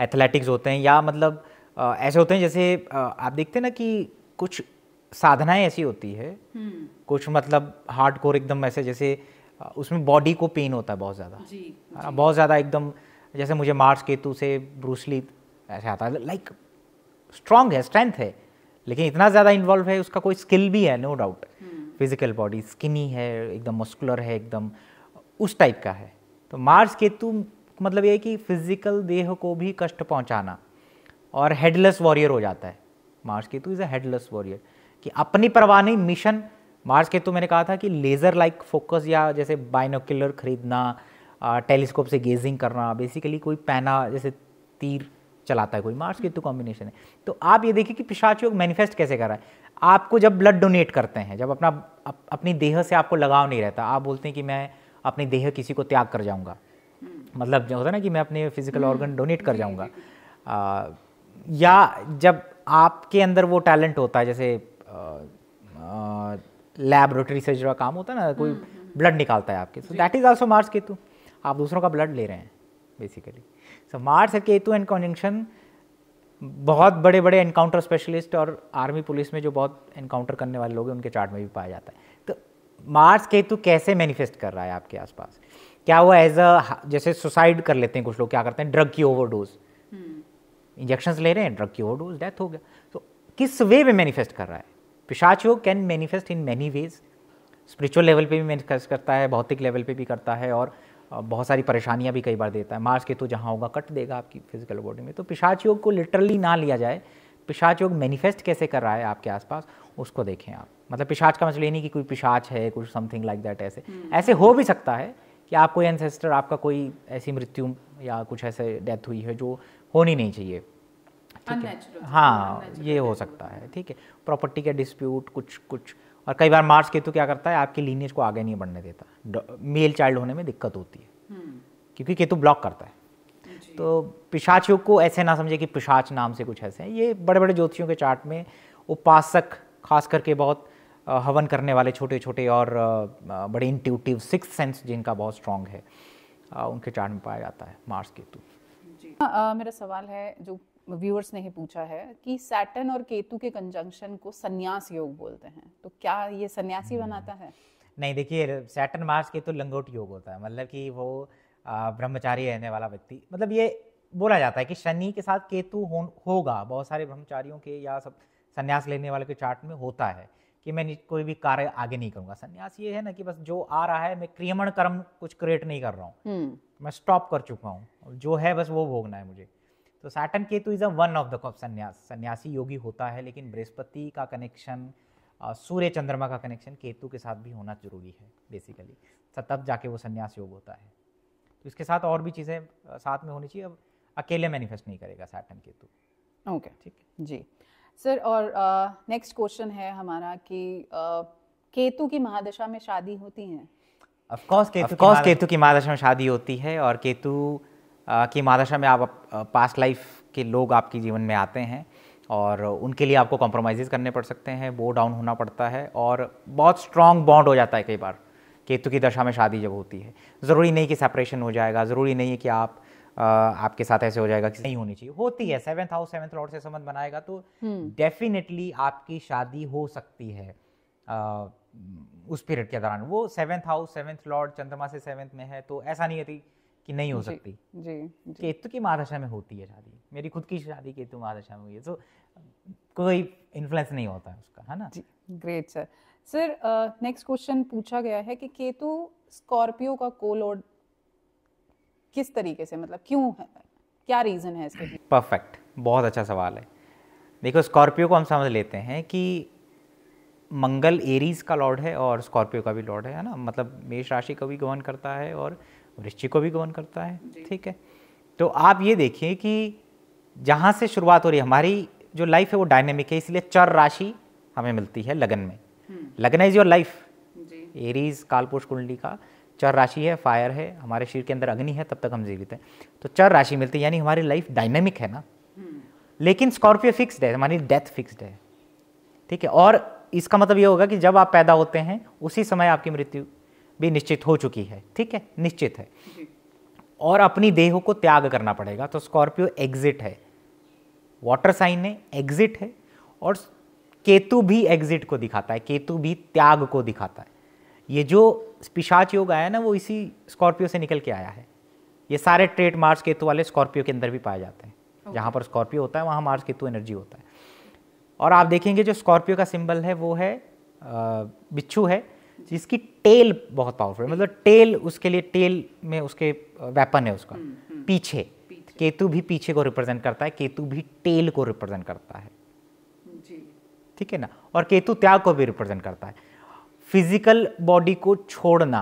एथलेटिक्स होते हैं या मतलब ऐसे होते हैं जैसे आप देखते हैं ना कि कुछ साधनाएं ऐसी होती है हम्म। कुछ मतलब हार्ड कोर एकदम ऐसे जैसे उसमें बॉडी को पेन होता है बहुत ज़्यादा बहुत ज़्यादा एकदम जैसे मुझे मार्स केतु से ब्रूसली ऐसे आता है लाइक स्ट्रांग है स्ट्रेंथ है लेकिन इतना ज़्यादा इन्वॉल्व है उसका कोई स्किल भी है no doubt physical body skinny है एकदम मस्कुलर है एकदम उस टाइप का है तो मार्स केतु मतलब ये कि फिजिकल देह को भी कष्ट पहुंचाना और हेडलेस वॉरियर हो जाता है Mars Ketu is a headless warrior कि अपनी परवाह नहीं मिशन मार्स के तो मैंने कहा था कि लेज़र लाइक फोकस या जैसे बायनोक्युलर खरीदना टेलीस्कोप से गेजिंग करना बेसिकली कोई पैना जैसे तीर चलाता है कोई मार्स के तो कॉम्बिनेशन है तो आप ये देखिए कि पिशाच योग मैनिफेस्ट कैसे कर रहा है आपको जब ब्लड डोनेट करते हैं जब अपना अप, अपनी देह से आपको लगाव नहीं रहता आप बोलते हैं कि मैं अपनी देह किसी को त्याग कर जाऊंगा हम्म। मतलब जो होता है ना कि मैं अपने फिजिकल ऑर्गन डोनेट कर जाऊंगा या जब आपके अंदर वो टैलेंट होता है जैसे लैबोरेटरी से जो काम होता है ना हम्म, कोई ब्लड हम्म, हम्म। निकालता है आपके so that is also Mars Ketu आप दूसरों का ब्लड ले रहे हैं basically so Mars Ketu and conjunction बहुत बड़े बड़े एनकाउंटर स्पेशलिस्ट और आर्मी पुलिस में जो बहुत एनकाउंटर करने वाले लोग हैं उनके चार्ट में भी पाया जाता है तो मार्स केतु कैसे मैनिफेस्ट कर रहा है आपके आसपास क्या वो एज अ जैसे सुसाइड कर लेते हैं कुछ लोग क्या करते हैं ड्रग की ओवरडोज इंजेक्शंस ले रहे हैं ड्रग की ओवरडोज डेथ हो गया तो किस वे में मैनिफेस्ट कर रहा है पिशाच योग can manifest in many ways spiritual level पे भी मैनिफेस्ट करता है भौतिक लेवल पे भी करता है और बहुत सारी परेशानियां भी कई बार देता है मार्स के तो जहाँ होगा कट देगा आपकी फिजिकल बॉडी में तो पिशाच योग को लिटरली ना लिया जाए पिशाच योग मैनिफेस्ट कैसे कर रहा है आपके आसपास उसको देखें आप मतलब पिशाच का मतलब ये नहीं कि कोई पिशाच है कुछ समथिंग लाइक दैट ऐसे हम्म। ऐसे हो भी सकता है कि आप कोई एनसेस्टर आपका कोई ऐसी मृत्यु या कुछ ऐसे डेथ हुई है जो होनी नहीं चाहिए ठीक है हाँ ये हो सकता है ठीक है प्रॉपर्टी का डिस्प्यूट कुछ कुछ और कई बार मार्स केतु क्या करता है आपकी लीनियज को आगे नहीं बढ़ने देता मेल चाइल्ड होने में दिक्कत होती है हम्म। क्योंकि केतु ब्लॉक करता है तो पिशाचियों को ऐसे ना समझे कि पिशाच नाम से कुछ ऐसे हैं ये बड़े बड़े ज्योतिषियों के चार्ट में उपासक खास करके बहुत हवन करने वाले छोटे छोटे और बड़े इंट्यूटिव सिक्स सेंस जिनका बहुत स्ट्रांग है उनके चार्ट में पाया जाता है मार्स केतु जी आ, मेरा सवाल है जो व्यूअर्स ने पूछा है कि सैटन और केतु के कंजंक्शन को संन्यास योग बोलते हैं तो क्या ये सन्यासी हम्म। बनाता है नहीं देखिए सैटन मार्स के तो लंगोट योग होता है मतलब कि वो ब्रह्मचारी रहने वाला व्यक्ति मतलब ये बोला जाता है कि शनि के साथ केतु हो होगा बहुत सारे ब्रह्मचारियों के या सब संन्यास लेने वाले के चार्ट में होता है कि मैं कोई भी कार्य आगे नहीं करूंगा संन्यास ये है ना कि बस जो आ रहा है मैं क्रियमण कर्म कुछ क्रिएट नहीं कर रहा हूँ हम्म। मैं स्टॉप कर चुका हूँ जो है बस वो भोगना है मुझे तो Saturn Ketu is a one of the सन्यास सन्यासी योगी होता है लेकिन बृहस्पति का कनेक्शन सूर्य चंद्रमा का कनेक्शन केतु के साथ भी होना जरूरी है बेसिकली तब जाके वो सन्यास योग होता है तो इसके साथ और भी चीज़ें साथ में होनी चाहिए अब अकेले मैनिफेस्ट नहीं करेगा सैटन केतु ओके ठीक जी सर और नेक्स्ट uh, क्वेश्चन है हमारा कि uh, केतु की महादशा में शादी होती है ऑफ कोर्स केतु की महादशा में शादी होती है और केतु कि महादशा में आप पास्ट लाइफ के लोग आपके जीवन में आते हैं और उनके लिए आपको कॉम्प्रोमाइज़ करने पड़ सकते हैं वो डाउन होना पड़ता है और बहुत स्ट्रॉन्ग बॉन्ड हो जाता है कई बार केतु की दशा में शादी जब होती है ज़रूरी नहीं कि सेपरेशन हो जाएगा ज़रूरी नहीं है कि आप आ, आपके साथ ऐसे हो जाएगा कि नहीं होनी चाहिए होती है सेवन्थ हाउस सेवन्थ लॉर्ड से संबंध बनाएगा तो डेफिनेटली हम्म। आपकी शादी हो सकती है आ, उस पीरियड के दौरान वो सेवन्थ हाउस सेवन्थ लॉर्ड चंद्रमा से सेवन्थ में है तो ऐसा नहीं है कि नहीं हो सकती जी, जी केतु की महादशा में होती है शादी मेरी खुद की शादी केतु महादशा में हुई है तो कोई इन्फ्लुएंस नहीं होता है उसका है ना great sir sir next question पूछा गया है कि केतु स्कॉर्पियो का कोलोड किस तरीके से मतलब क्यों है क्या रीज़न है इसके परफेक्ट बहुत अच्छा सवाल है देखो स्कॉर्पियो को हम समझ लेते हैं कि मंगल एरीज का लॉर्ड है और स्कॉर्पियो का भी लॉर्ड है ना मतलब मेष राशि का भी गवर्न करता है और वृश्चिक को भी गवन करता है ठीक है तो आप ये देखिए कि जहाँ से शुरुआत हो रही है हमारी जो लाइफ है वो डायनेमिक है इसलिए चर राशि हमें मिलती है लगन में हम्म। लगन इज योर लाइफ एरीज कालपुरुष कुंडली का चर राशि है फायर है हमारे शरीर के अंदर अग्नि है तब तक हम जीवित हैं तो चर राशि मिलती है यानी हमारी लाइफ डायनेमिक है ना हम्म। लेकिन स्कॉर्पियो फिक्स्ड है हमारी डेथ फिक्स्ड है ठीक है और इसका मतलब ये होगा कि जब आप पैदा होते हैं उसी समय आपकी मृत्यु भी निश्चित हो चुकी है ठीक है निश्चित है और अपनी देह को त्याग करना पड़ेगा तो स्कॉर्पियो एग्जिट है वाटर साइन है एग्जिट है और केतु भी एग्जिट को दिखाता है केतु भी त्याग को दिखाता है ये जो पिशाच योग आया ना वो इसी स्कॉर्पियो से निकल के आया है ये सारे ट्रेड मार्स केतु वाले स्कॉर्पियो के अंदर भी पाए जाते हैं okay. जहाँ पर स्कॉर्पियो होता है वहाँ मार्स केतु एनर्जी होता है और आप देखेंगे जो स्कॉर्पियो का सिंबल है वो है बिच्छू है जिसकी टेल बहुत पावरफुल है मतलब टेल उसके लिए टेल में उसके वेपन है उसका हम्म, हम्म। पीछे केतु भी पीछे को रिप्रेजेंट करता है केतु भी टेल को रिप्रेजेंट करता है ठीक है ना और केतु त्याग को भी रिप्रेजेंट करता है फिजिकल बॉडी को छोड़ना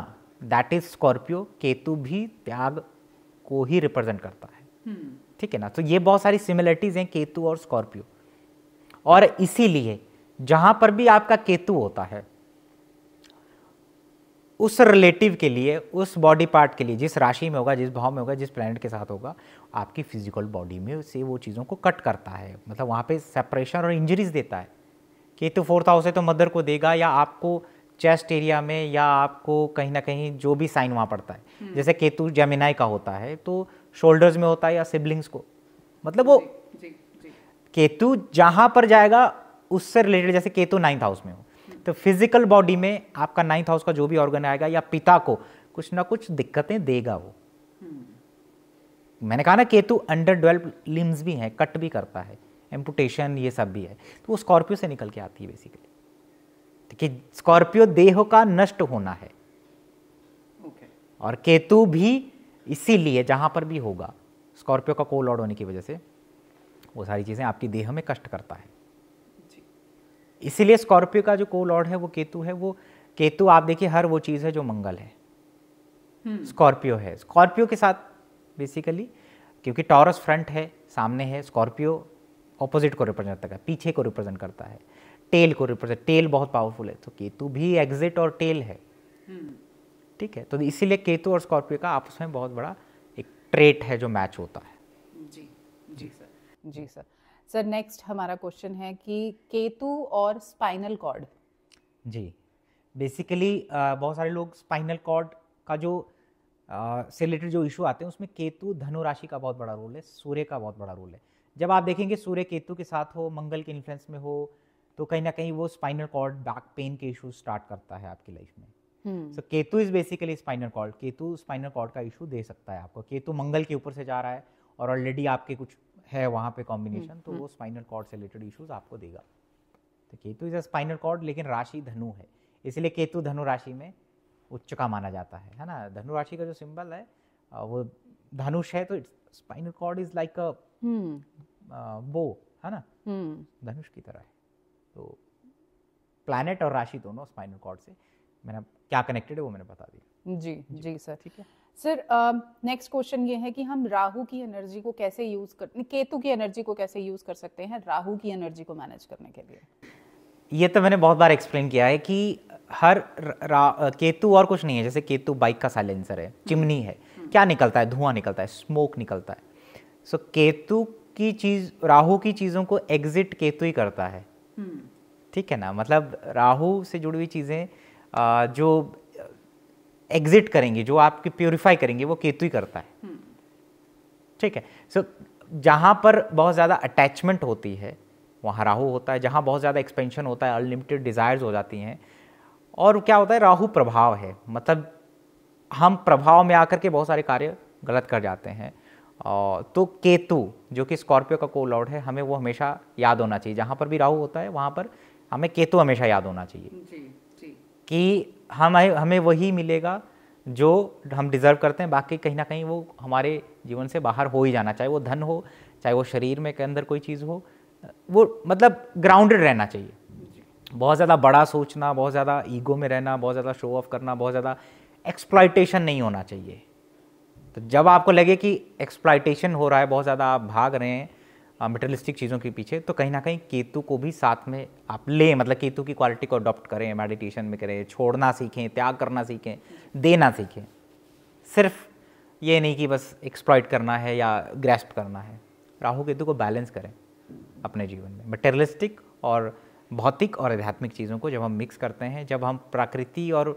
दैट इज स्कॉर्पियो केतु भी त्याग को ही रिप्रेजेंट करता है हम्म। ठीक है ना तो ये बहुत सारी सिमिलरिटीज हैं केतु और स्कॉर्पियो और इसीलिए जहां पर भी आपका केतु होता है उस रिलेटिव के लिए उस बॉडी पार्ट के लिए जिस राशि में होगा जिस भाव में होगा जिस प्लानट के साथ होगा आपकी फिजिकल बॉडी में से वो चीज़ों को कट करता है मतलब वहाँ पे सेपरेशन और इंजरीज देता है कि तो फोर्थ हाउस है तो मदर को देगा या आपको चेस्ट एरिया में या आपको कहीं ना कहीं जो भी साइन वहाँ पड़ता है हम्म। जैसे केतु जमिनाई का होता है तो शोल्डर्स में होता है या सिबलिंग्स को मतलब वो जी, जी, जी. केतु जहाँ पर जाएगा उससे रिलेटेड जैसे केतु नाइन्थ हाउस में हो तो फिजिकल बॉडी में आपका नाइन्थ हाउस का जो भी ऑर्गन आएगा या पिता को कुछ ना कुछ दिक्कतें देगा वो हम्म। मैंने कहा ना केतु अंडर डेवेल्प लिम्स भी हैं कट भी करता है एम्पुटेशन ये सब भी है तो वो स्कॉर्पियो से निकल के आती है बेसिकली कि स्कॉर्पियो देह का नष्ट होना है okay. और केतु भी इसीलिए जहाँ पर भी होगा स्कॉर्पियो का कोल लॉर्ड होने की वजह से वो सारी चीज़ें आपकी देह में कष्ट करता है इसीलिए स्कॉर्पियो का जो को लॉर्ड है वो केतु है वो केतु आप देखिए हर वो चीज़ है जो मंगल है हम्म। स्कॉर्पियो है स्कॉर्पियो के साथ बेसिकली क्योंकि टॉरस फ्रंट है सामने है स्कॉर्पियो ऑपोजिट को रिप्रेजेंट करता है पीछे को रिप्रेजेंट करता है टेल को रिप्रेजेंट टेल बहुत पावरफुल है तो केतु भी एग्जिट और टेल है हम्म। ठीक है तो इसीलिए केतु और स्कॉर्पियो का आपस में बहुत बड़ा एक ट्रेट है जो मैच होता है जी जी सर जी सर सर नेक्स्ट हमारा क्वेश्चन है कि केतु और स्पाइनल कॉर्ड जी बेसिकली बहुत सारे लोग स्पाइनल कॉर्ड का जो से रिलेटेड जो इशू आते हैं उसमें केतु धनु राशि का बहुत बड़ा रोल है सूर्य का बहुत बड़ा रोल है जब आप देखेंगे सूर्य केतु के साथ हो मंगल के इन्फ्लुएंस में हो तो कहीं ना कहीं वो स्पाइनल कॉर्ड बैक पेन के इशू स्टार्ट करता है आपकी लाइफ में so hmm. Ketu is basically spinal cord Ketu spinal cord का इशू दे सकता है आपको केतु मंगल के ऊपर से जा रहा है और ऑलरेडी आपके कुछ है वहाँ पे कॉम्बिनेशन तो हम्म, वो स्पाइनल हम्म। कॉर्ड से रिलेटेड इश्यूज आपको देगा तो Ketu is a spinal cord लेकिन राशि धनु है इसलिए केतु धनु राशि में उच्च का माना जाता है है ना धनु राशि का जो सिंबल है वो धनुष है तो spinal cord is like a वो है ना हम्म। धनुष की तरह है तो प्लानट और राशि दोनों स्पाइनल कॉर्ड से मैंने क्या कनेक्टेड है वो मैंने बता दिया जी, जी सर ठीक है सर नेक्स्ट क्वेश्चन ये है कि हम राहु की एनर्जी को कैसे यूज कर केतु की एनर्जी को कैसे यूज कर सकते हैं राहु की एनर्जी को मैनेज करने के लिए ये तो मैंने बहुत बार एक्सप्लेन किया है कि हर केतु और कुछ नहीं है जैसे केतु बाइक का साइलेंसर है हम्म। चिमनी है हम्म। क्या निकलता है धुआं निकलता है स्मोक निकलता है सो so, केतु की चीज राहु की चीज़ों को एग्जिट केतु ही करता है हम्म। ठीक है ना मतलब राहु से जुड़ी हुई चीज़ें जो एग्जिट करेंगे जो आपकी प्योरीफाई करेंगे वो केतु ही करता है हम्म। ठीक है सो so, जहाँ पर बहुत ज़्यादा अटैचमेंट होती है वहाँ राहु होता है जहाँ बहुत ज़्यादा एक्सपेंशन होता है अनलिमिटेड डिज़ायर्स हो जाती हैं और क्या होता है राहु प्रभाव है मतलब हम प्रभाव में आकर के बहुत सारे कार्य गलत कर जाते हैं तो केतु जो कि स्कॉर्पियो का को लॉर्ड है हमें वो हमेशा याद होना चाहिए जहाँ पर भी राहु होता है वहाँ पर हमें केतु हमेशा याद होना चाहिए जी, जी। कि हम हमें वही मिलेगा जो हम डिज़र्व करते हैं बाकी कहीं ना कहीं वो हमारे जीवन से बाहर हो ही जाना चाहे वो धन हो चाहे वो शरीर में के अंदर कोई चीज़ हो वो मतलब ग्राउंडेड रहना चाहिए बहुत ज़्यादा बड़ा सोचना बहुत ज़्यादा ईगो में रहना बहुत ज़्यादा शो ऑफ करना बहुत ज़्यादा एक्सप्लाइटेशन नहीं होना चाहिए तो जब आपको लगे कि एक्सप्लाइटेशन हो रहा है बहुत ज़्यादा आप भाग रहे हैं मटेरियलिस्टिक चीज़ों के पीछे तो कहीं ना कहीं केतु को भी साथ में आप लें मतलब केतु की क्वालिटी को अडॉप्ट करें मेडिटेशन में करें छोड़ना सीखें त्याग करना सीखें देना सीखें सिर्फ ये नहीं कि बस एक्सप्लॉइट करना है या ग्रेस्प करना है राहु केतु को बैलेंस करें अपने जीवन में मटेरियलिस्टिक और भौतिक और आध्यात्मिक चीज़ों को जब हम मिक्स करते हैं जब हम प्राकृति और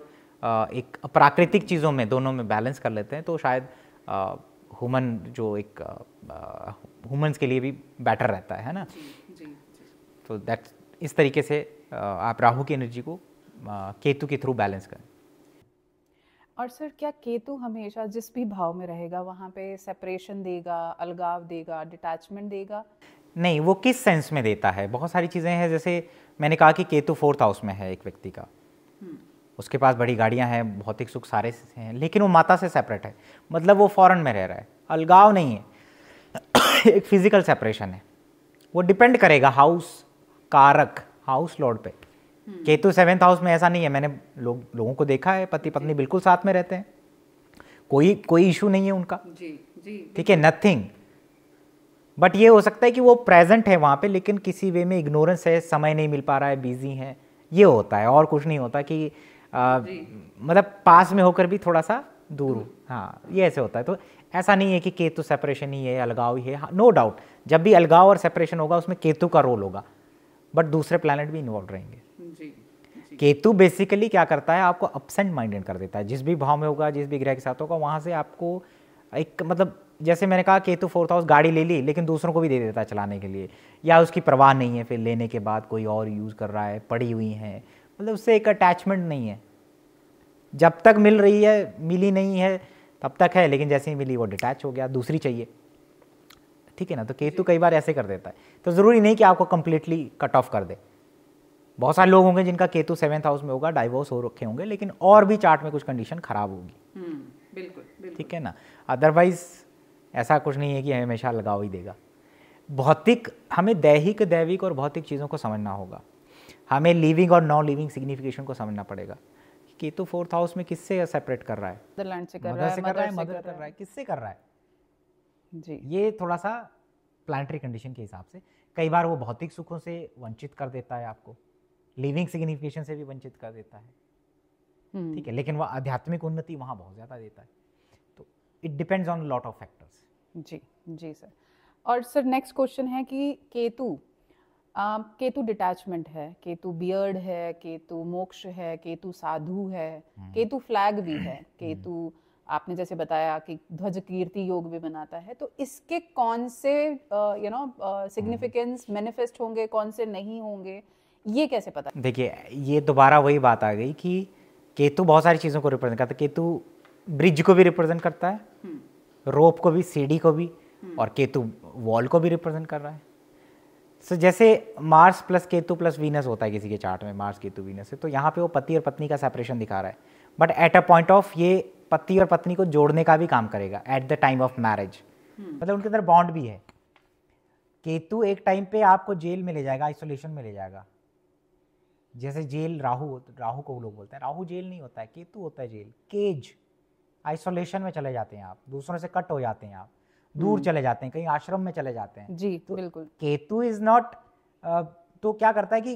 एक प्राकृतिक चीज़ों में दोनों में बैलेंस कर लेते हैं तो शायद ह्यूमन जो एक वुमेंस के लिए भी बेटर रहता है ना तो दैट इस तरीके से आप राहु की एनर्जी को केतु के थ्रू बैलेंस करें और सर क्या केतु हमेशा जिस भी भाव में रहेगा वहाँ पे सेपरेशन देगा अलगाव देगा डिटैचमेंट देगा नहीं वो किस सेंस में देता है बहुत सारी चीज़ें हैं जैसे मैंने कहा कि केतु फोर्थ हाउस में है एक व्यक्ति का हम्म। उसके पास बड़ी गाड़ियाँ हैं भौतिक सुख सारे हैं लेकिन वो माता से सेपरेट है मतलब वो फॉरन में रह रहा है अलगाव नहीं है एक फिजिकल सेपरेशन है वो डिपेंड करेगा हाउस कारक हाउस लॉर्ड पे हम्म। केतु सेवेंथ हाउस में ऐसा नहीं है मैंने लो, लोगों को देखा है पति पत्नी बिल्कुल साथ में रहते हैं कोई कोई इशू नहीं है उनका ठीक है नथिंग बट ये हो सकता है कि वो प्रेजेंट है वहाँ पे लेकिन किसी वे में इग्नोरेंस है समय नहीं मिल पा रहा है बिजी है ये होता है और कुछ नहीं होता कि आ, मतलब पास में होकर भी थोड़ा सा दूर हाँ ये ऐसे होता है तो ऐसा नहीं है कि केतु सेपरेशन ही है अलगाव ही है नो हाँ, डाउट जब भी अलगाव और सेपरेशन होगा उसमें केतु का रोल होगा बट दूसरे प्लानट भी इन्वॉल्व रहेंगे केतु बेसिकली क्या करता है आपको अपसेंट माइंडेड कर देता है जिस भी भाव में होगा जिस भी ग्रह के साथ होगा वहाँ से आपको एक मतलब जैसे मैंने कहा केतु फोर्थ हाउस गाड़ी ले ली लेकिन दूसरों को भी दे देता है चलाने के लिए या उसकी परवाह नहीं है फिर लेने के बाद कोई और यूज़ कर रहा है पड़ी हुई है मतलब उससे एक अटैचमेंट नहीं है जब तक मिल रही है मिली नहीं है तब तक है लेकिन जैसे ही मिली वो डिटैच हो गया दूसरी चाहिए ठीक है ना तो केतु कई बार ऐसे कर देता है तो ज़रूरी नहीं कि आपको कंप्लीटली कट ऑफ कर दे बहुत सारे लोग होंगे जिनका केतु सेवेंथ हाउस में होगा डाइवोर्स हो रखे होंगे लेकिन और भी चार्ट में कुछ कंडीशन खराब होगी हम्म, बिल्कुल ठीक है ना अदरवाइज ऐसा कुछ नहीं है कि हमेशा लगाव ही देगा भौतिक हमें दैहिक दैविक और भौतिक चीज़ों को समझना होगा हमें लिविंग और नॉन लिविंग सिग्निफिकेशन को समझना पड़ेगा केतु फोर्थ हाउस में किससे सेपरेट कर रहा है मदरलैंड से कर रहा है कर रहा है मदर कर रहा है किससे कर रहा है जी ये थोड़ा सा प्लानिटरी कंडीशन के हिसाब से कई बार वो भौतिक सुखों से वंचित कर देता है आपको लिविंग सिग्निफिकेशन से भी वंचित कर देता है हम्म। ठीक है लेकिन वह आध्यात्मिक उन्नति वहाँ बहुत ज़्यादा देता है तो it depends on lot of factors जी जी सर और सर नेक्स्ट क्वेश्चन है कि केतु केतु डिटैचमेंट है केतु बियर्ड है केतु मोक्ष है केतु साधु है हम्म। केतु फ्लैग भी है केतु हम्म। आपने जैसे बताया कि ध्वज कीर्ति योग भी बनाता है तो इसके कौन से यू नो सिग्निफिकेंस मैनिफेस्ट होंगे कौन से नहीं होंगे ये कैसे पता देखिए ये दोबारा वही बात आ गई कि केतु बहुत सारी चीज़ों को रिप्रेजेंट करता है केतु ब्रिज को भी रिप्रेजेंट करता है रोप हम्म। को भी सीढ़ी को भी और केतु वॉल को भी रिप्रेजेंट कर रहा है सो so, जैसे Mars plus Ketu plus Venus होता है किसी के चार्ट में मार्स केतु वीनस है तो यहाँ पे वो पति और पत्नी का सेपरेशन दिखा रहा है but at a point of ये पति और पत्नी को जोड़ने का भी काम करेगा at the time of marriage मतलब उनके अंदर बॉन्ड भी है केतु एक टाइम पे आपको जेल में ले जाएगा आइसोलेशन में ले जाएगा जैसे जेल राहु राहु को लोग बोलते हैं राहु जेल नहीं होता है केतु होता है जेल केज आइसोलेशन में चले जाते हैं आप दूसरों से कट हो जाते हैं आप दूर हम्म। चले जाते हैं कहीं आश्रम में चले जाते हैं जी तो बिल्कुल केतु इज नॉट तो क्या करता है कि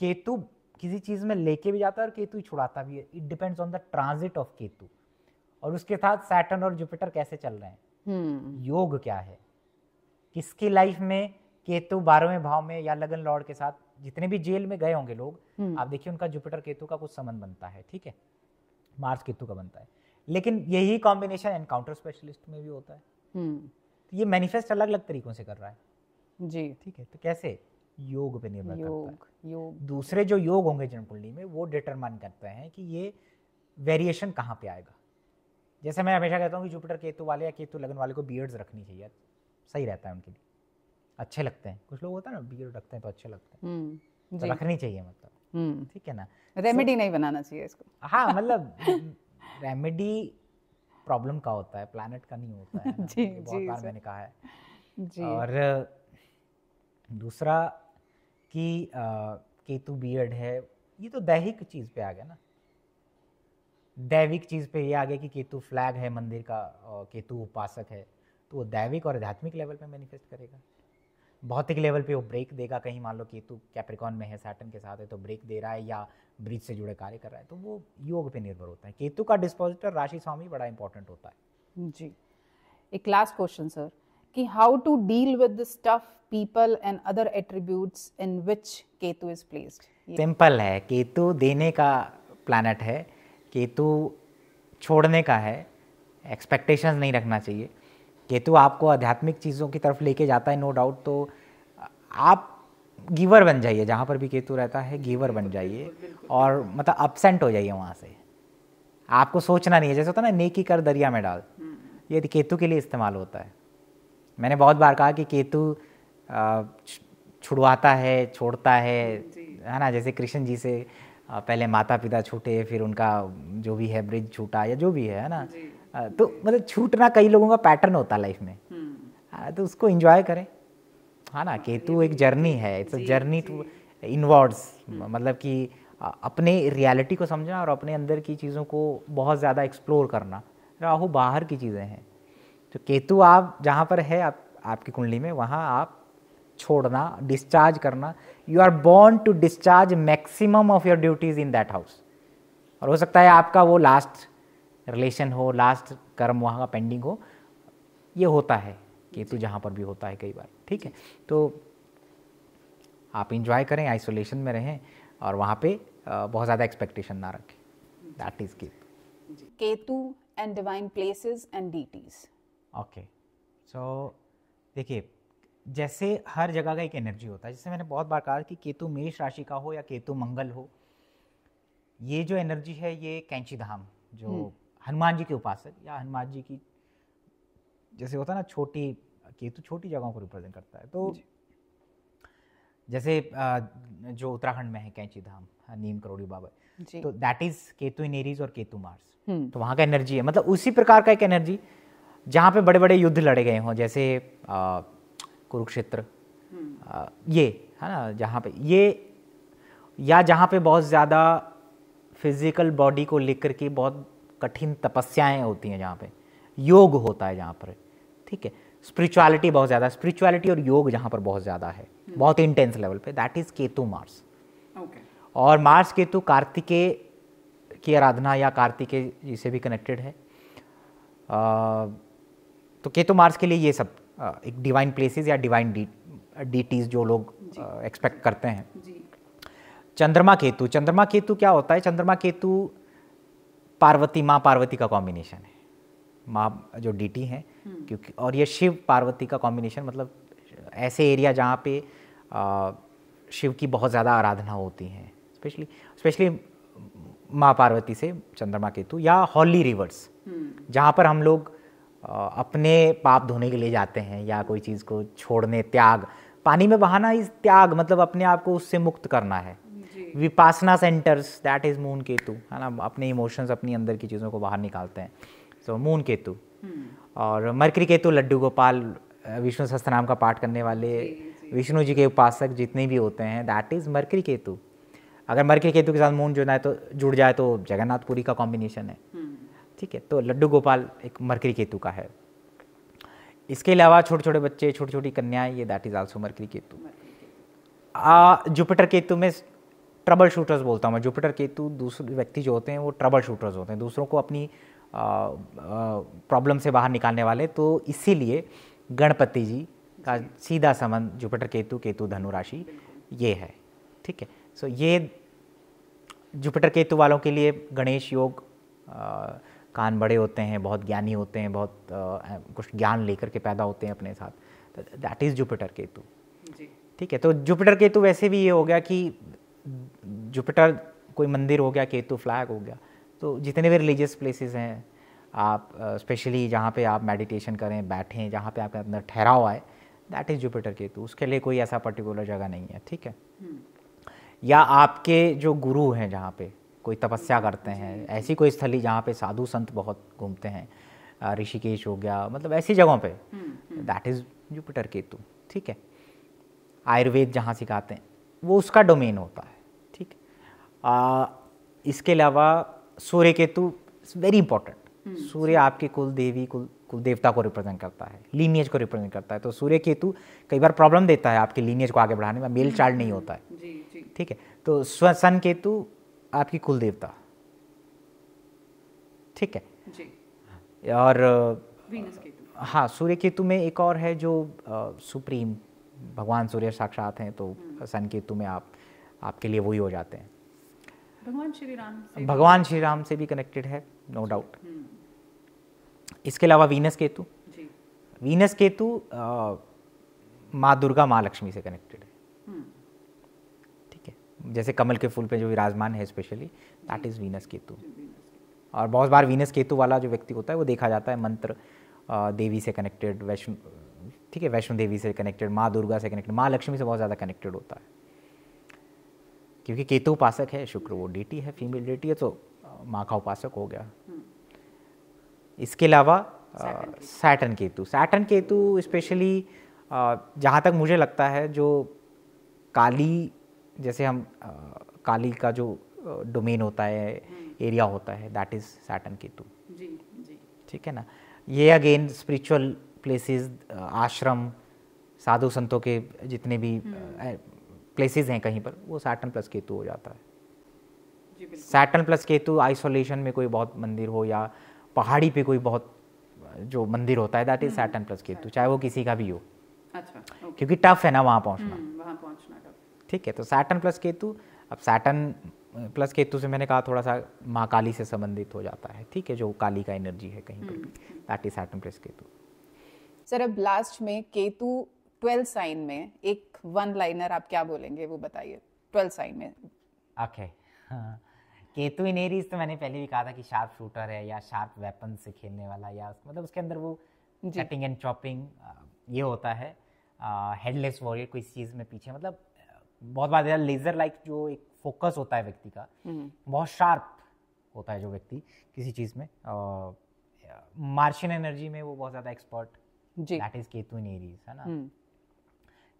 केतु किसी चीज में लेके भी जाता है और केतु छुड़ाता भी है it depends on the transit of Ketu और उसके साथ सैटर्न और जुपिटर कैसे चल रहे हैं हम्म। योग क्या है किसकी लाइफ में केतु बारहवें भाव में या लगन लॉर्ड के साथ जितने भी जेल में गए होंगे लोग हम्म। आप देखिए उनका जुपिटर केतु का कुछ संबंध बनता है ठीक है मार्स केतु का बनता है लेकिन यही कॉम्बिनेशन एनकाउंटर स्पेशलिस्ट में भी होता है तो ये मैनिफेस्ट अलग अलग तरीकों से कर रहा है जी ठीक है तो कैसे योग पे निर्भर योग, करता है योग दूसरे जो योग होंगे जन्म कुंडली में वो डिटरमाइन करते हैं कि ये वेरिएशन कहाँ पे आएगा जैसे मैं हमेशा कहता हूँ कि जुपिटर केतु वाले या केतु लगन वाले को बियर्ड्स रखनी चाहिए सही रहता है उनके लिए अच्छे लगते हैं कुछ लोग होता है ना बियर्ड रखते हैं तो अच्छे लगते हैं हम्म, तो रखनी चाहिए मतलब हम्म। ठीक है ना रेमेडी नहीं बनाना चाहिए इसको हाँ मतलब रेमेडी प्रॉब्लम का होता है प्लानट का नहीं होता है जी बहुत जी, बार मैंने कहा है जी और दूसरा कि केतु बियड है ये तो दैहिक चीज़ पे आ गया ना दैविक चीज़ पे ये आ गया कि केतु फ्लैग है मंदिर का केतु उपासक है तो वो दैविक और आध्यात्मिक लेवल पे मैनिफेस्ट करेगा भौतिक लेवल पे वो ब्रेक देगा कहीं मान लो कि तू कैप्रिकॉन में है सैटन के साथ है तो ब्रेक दे रहा है या ब्रिज से जुड़े कार्य कर रहा है तो वो योग पे निर्भर होता है केतु का डिस्पोजिटर राशि स्वामी बड़ा इंपॉर्टेंट होता है जी एक लास्ट क्वेश्चन सर कि how to deal with stuff people and other attributes in which Ketu is placed simple है केतु देने का प्लानट है केतु छोड़ने का है एक्सपेक्टेशंस नहीं रखना चाहिए केतु आपको आध्यात्मिक चीज़ों की तरफ लेके जाता है नो डाउट तो आप गीवर बन जाइए जहाँ पर भी केतु रहता है गीवर बन जाइए और मतलब अपसेंट हो जाइए वहाँ से आपको सोचना नहीं है जैसे होता है ना नेकी कर दरिया में डाल हम्म, हम्म। ये केतु के लिए इस्तेमाल होता है मैंने बहुत बार कहा कि केतु छुड़वाता है छोड़ता है है ना जैसे कृष्ण जी से पहले माता पिता छूटे फिर उनका जो भी है ब्रिज छूटा या जो भी है ना तो मतलब छूटना कई लोगों का पैटर्न होता है लाइफ में हम्म। तो उसको इंजॉय करें हाँ हाँ, है ना केतु एक जर्नी है it's a journey to inwards मतलब कि अपने रियलिटी को समझना और अपने अंदर की चीज़ों को बहुत ज़्यादा एक्सप्लोर करना राहु बाहर की चीज़ें हैं तो केतु आप जहाँ पर है आप आपकी कुंडली में वहाँ आप छोड़ना डिस्चार्ज करना you are born to discharge maximum of your duties in that house और हो सकता है आपका वो लास्ट रिलेशन हो लास्ट कर्म वहाँ का पेंडिंग हो ये होता है केतु जहाँ पर भी होता है कई बार ठीक है तो आप इंजॉय करें आइसोलेशन में रहें और वहाँ पे बहुत ज़्यादा एक्सपेक्टेशन ना रखें that is keep Ketu and divine places and deities okay so देखिए जैसे हर जगह का एक एनर्जी होता है जैसे मैंने बहुत बार कहा कि केतु मेष राशि का हो या केतु मंगल हो ये जो एनर्जी है ये कैंची धाम जो hmm. हनुमान जी के उपासक या हनुमान जी की जैसे होता है ना छोटी केतु तो छोटी जगहों को रिप्रेजेंट करता है तो जैसे जो उत्तराखंड में है कैंची धाम नीम करोड़ी बाबा तो that is Ketu in Aries और केतु मार्स हम्म। तो वहाँ का एनर्जी है मतलब उसी प्रकार का एक एनर्जी जहाँ पे बड़े बड़े युद्ध लड़े गए हों जैसे कुरुक्षेत्र हम्म। ये है ना जहाँ पे ये या जहाँ पे बहुत ज़्यादा फिजिकल बॉडी को लेकर के बहुत कठिन तपस्याएं होती हैं जहाँ पे योग होता है जहाँ पर ठीक है स्पिरिचुअलिटी बहुत ज़्यादा स्पिरिचुअलिटी और योग जहाँ पर बहुत ज़्यादा है हम्म। बहुत इंटेंस लेवल पे दैट इज़ केतु मार्स और मार्स केतु कार्तिकेय की आराधना या कार्तिकेय जिसे भी कनेक्टेड है तो केतु मार्स के लिए ये सब एक डिवाइन प्लेसेस या डिवाइन डी डीटीज जो लोग एक्सपेक्ट करते हैं चंद्रमा केतु चंद्रमा केतु क्या होता है चंद्रमा केतु पार्वती माँ पार्वती का कॉम्बिनेशन है माँ जो डीटी है हम्म। क्योंकि और ये शिव पार्वती का कॉम्बिनेशन मतलब ऐसे एरिया जहाँ पे आ, शिव की बहुत ज़्यादा आराधना होती है स्पेशली स्पेशली माँ पार्वती से चंद्रमा केतु या हॉली हम्म। रिवर्स जहाँ पर हम लोग आ, अपने पाप धोने के लिए जाते हैं या कोई चीज़ को छोड़ने त्याग पानी में बहाना इस त्याग मतलब अपने आप को उससे मुक्त करना है Vipassana centres that is moon Ketu है ना अपने इमोशंस अपनी अंदर की चीज़ों को बाहर निकालते हैं so so, moon Ketu hmm. और मरकरी केतु लड्डू गोपाल विष्णु सहस्त्रनाम का पाठ करने वाले विष्णु जी के उपासक जितने भी होते हैं दैट इज़ मरकरी केतु अगर मरकरी केतु के साथ मून जुड़ना है तो जुड़ जाए तो जगन्नाथपुरी का कॉम्बिनेशन है हम्म। ठीक है तो लड्डू गोपाल एक मरकरी केतु का है इसके अलावा छोटे छोटे बच्चे छोटी छोटी कन्याएं ये that is also Mercury Ketu Jupiter Ketu में ट्रबल शूटर्स बोलता हूँ मैं जुपिटर केतु तो दूसरे व्यक्ति जो होते हैं वो ट्रबल शूटर्स होते हैं दूसरों को अपनी प्रॉब्लम से बाहर निकालने वाले तो इसीलिए गणपति जी का सीधा संबंध जुपिटर केतु केतु धनु राशि ये है ठीक है सो ये जुपिटर केतु वालों के लिए गणेश योग आ, कान बड़े होते हैं बहुत ज्ञानी होते हैं बहुत आ, कुछ ज्ञान लेकर के पैदा होते हैं अपने साथ दैट इज़ जुपिटर केतु ठीक है तो जुपिटर केतु वैसे भी ये हो गया कि जुपिटर कोई मंदिर हो गया केतु फ्लैग हो गया तो जितने भी रिलीजियस प्लेसेस हैं आप स्पेशली जहाँ पे आप मेडिटेशन करें बैठें जहाँ पे आपके अंदर ठहराव आए दैट इज़ जुपिटर केतु उसके लिए कोई ऐसा पर्टिकुलर जगह नहीं है ठीक है हम्म। या आपके जो गुरु हैं जहाँ पे कोई तपस्या करते हैं ऐसी कोई स्थली जहाँ पे साधु संत बहुत घूमते हैं ऋषिकेश हो गया मतलब ऐसी जगहों पे दैट इज़ जुपिटर केतु ठीक है आयुर्वेद जहाँ सिखाते हैं वो उसका डोमेन होता है आ, इसके अलावा Surya Ketu very important hmm, Surya आपके कुल देवी कुल कुल देवता को रिप्रेजेंट करता है लीनियज को रिप्रेजेंट करता है तो सूर्य केतु कई बार प्रॉब्लम देता है आपके लीनियज को आगे बढ़ाने में मेल चाइल्ड नहीं हम्म, होता है ठीक है तो सन केतु आपकी कुल देवता ठीक है जी। और हाँ सूर्य केतु में एक और है जो आ, सुप्रीम भगवान सूर्य साक्षात हैं तो हम्म। सन केतु में आप आपके लिए वही हो जाते हैं भगवान श्री राम से भगवान श्री राम से भी कनेक्टेड है नो no डाउट हम्म। इसके अलावा वीनस केतु वीनस केतु माँ दुर्गा माँ लक्ष्मी से कनेक्टेड है हम्म। ठीक है जैसे कमल के फूल पे जो विराजमान है specially that is Venus Ketu और बहुत बार वीनस केतु वाला जो व्यक्ति होता है वो देखा जाता है मंत्र देवी से कनेक्टेड वैष्णो ठीक है वैष्णो देवी से कनेक्टेड माँ दुर्गा से कनेक्टेड माँ लक्ष्मी से बहुत ज़्यादा कनेक्टेड होता है क्योंकि केतु उपासक है शुक्र वो डीटी है फीमेल डीटी है तो माँ का उपासक हो गया हम्म। इसके अलावा Saturn Ketu Saturn Ketu specially जहाँ तक मुझे लगता है जो काली जैसे हम काली का जो डोमेन होता है एरिया हम्म। होता है दैट इज़ सैटन केतु ठीक है ना ये अगेन स्पिरिचुअल प्लेसेस आश्रम साधु संतों के जितने भी हम्म। प्लेसेस हैं कहीं पर वो सैटन प्लस केतु हो जाता है सैटन प्लस केतु आइसोलेशन में कोई बहुत मंदिर हो या पहाड़ी पे कोई बहुत जो मंदिर होता है that is Saturn plus Ketu चाहे वो किसी का भी हो अच्छा क्योंकि टफ है ना वहाँ पहुँचना हम्म, ठीक है तो सैटन प्लस केतु अब सैटन प्लस केतु से मैंने कहा थोड़ा सा माँ काली से संबंधित हो जाता है ठीक है जो काली का एनर्जी है कहीं पर भी that is Saturn plus Ketu sir अब लास्ट में केतु ट्वेल्थ साइन में एक वन लाइनर आप क्या बोलेंगे वो बताइए ट्वेल्थ साइन में ओके हाँ। केतु इन एरीज तो मैंने पहले भी कहा था कि शार्प शूटर है या शार्प वेपन से खेलने वाला या मतलब उसके अंदर वो कटिंग एंड चॉपिंग ये होता है हेडलेस वॉरियर कोई चीज़ में पीछे मतलब बहुत बार ज़्यादा लेजर लाइक जो एक फोकस होता है व्यक्ति का हम्म। बहुत शार्प होता है जो व्यक्ति किसी चीज़ में मार्शियन एनर्जी में वो बहुत ज़्यादा expert that is Ketu in Aries है ना हम्म।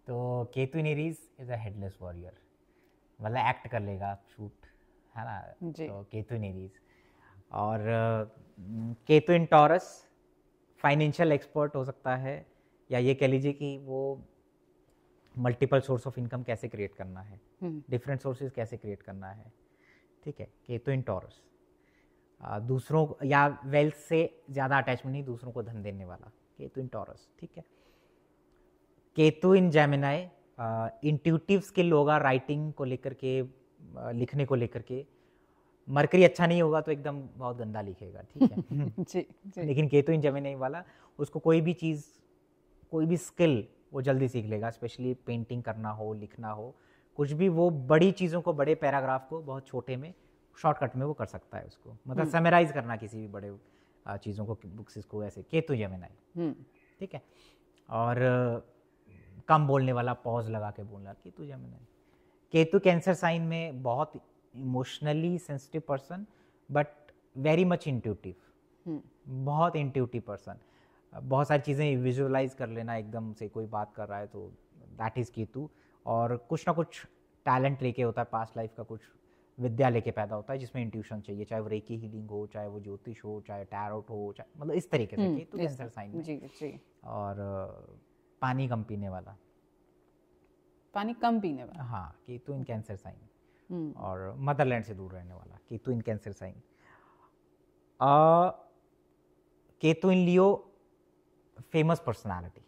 तो Ketu in Aries is a headless warrior मतलब एक्ट कर लेगा शूट है ना तो केतु नीरीज e और Ketu in Taurus financial expert हो सकता है या ये कह लीजिए कि वो मल्टीपल सोर्स ऑफ इनकम कैसे क्रिएट करना है डिफरेंट हम्म। सोर्सेज कैसे क्रिएट करना है ठीक है केतु इन टॉरस दूसरों या वेल्थ से ज़्यादा अटैचमेंट नहीं दूसरों को धन देने वाला केतु इन टॉरस ठीक है Ketu in Gemini intuitive skill होगा राइटिंग को लेकर के लिखने को लेकर के मरकरी अच्छा नहीं होगा तो एकदम बहुत गंदा लिखेगा ठीक है जी, जी. लेकिन केतु इन जैमिनाई वाला उसको कोई भी चीज़ कोई भी स्किल वो जल्दी सीख लेगा स्पेशली पेंटिंग करना हो लिखना हो कुछ भी वो बड़ी चीज़ों को बड़े पैराग्राफ को बहुत छोटे में शॉर्टकट में वो कर सकता है उसको मतलब समराइज हम्म। करना किसी भी बड़े चीज़ों को बुक्स को ऐसे केतु जमेनाई हम्म। ठीक है और कम बोलने वाला पॉज लगा के बोलना केतु जमुना केतु कैंसर साइन में बहुत emotionally sensitive person but very much intuitive बहुत इंट्यूटिव पर्सन बहुत सारी चीज़ें विजुअलाइज कर लेना एकदम से कोई बात कर रहा है तो दैट इज़ केतु और कुछ ना कुछ टैलेंट लेके होता है पास्ट लाइफ का कुछ विद्या लेके पैदा होता है जिसमें इंट्यूशन चाहिए चाहे वो रेकी हीलिंग हो चाहे वो ज्योतिष हो चाहे टैरोट हो चाहे मतलब इस तरीके से हम्म, केतु कैंसर साइन में जी, जी। और पानी कम पीने वाला पानी कम पीने वाला हाँ कीतु इन कैंसर साइन हम्म। और मदरलैंड से दूर रहने वाला Ketu in cancer sign Ketu in Leo famous personality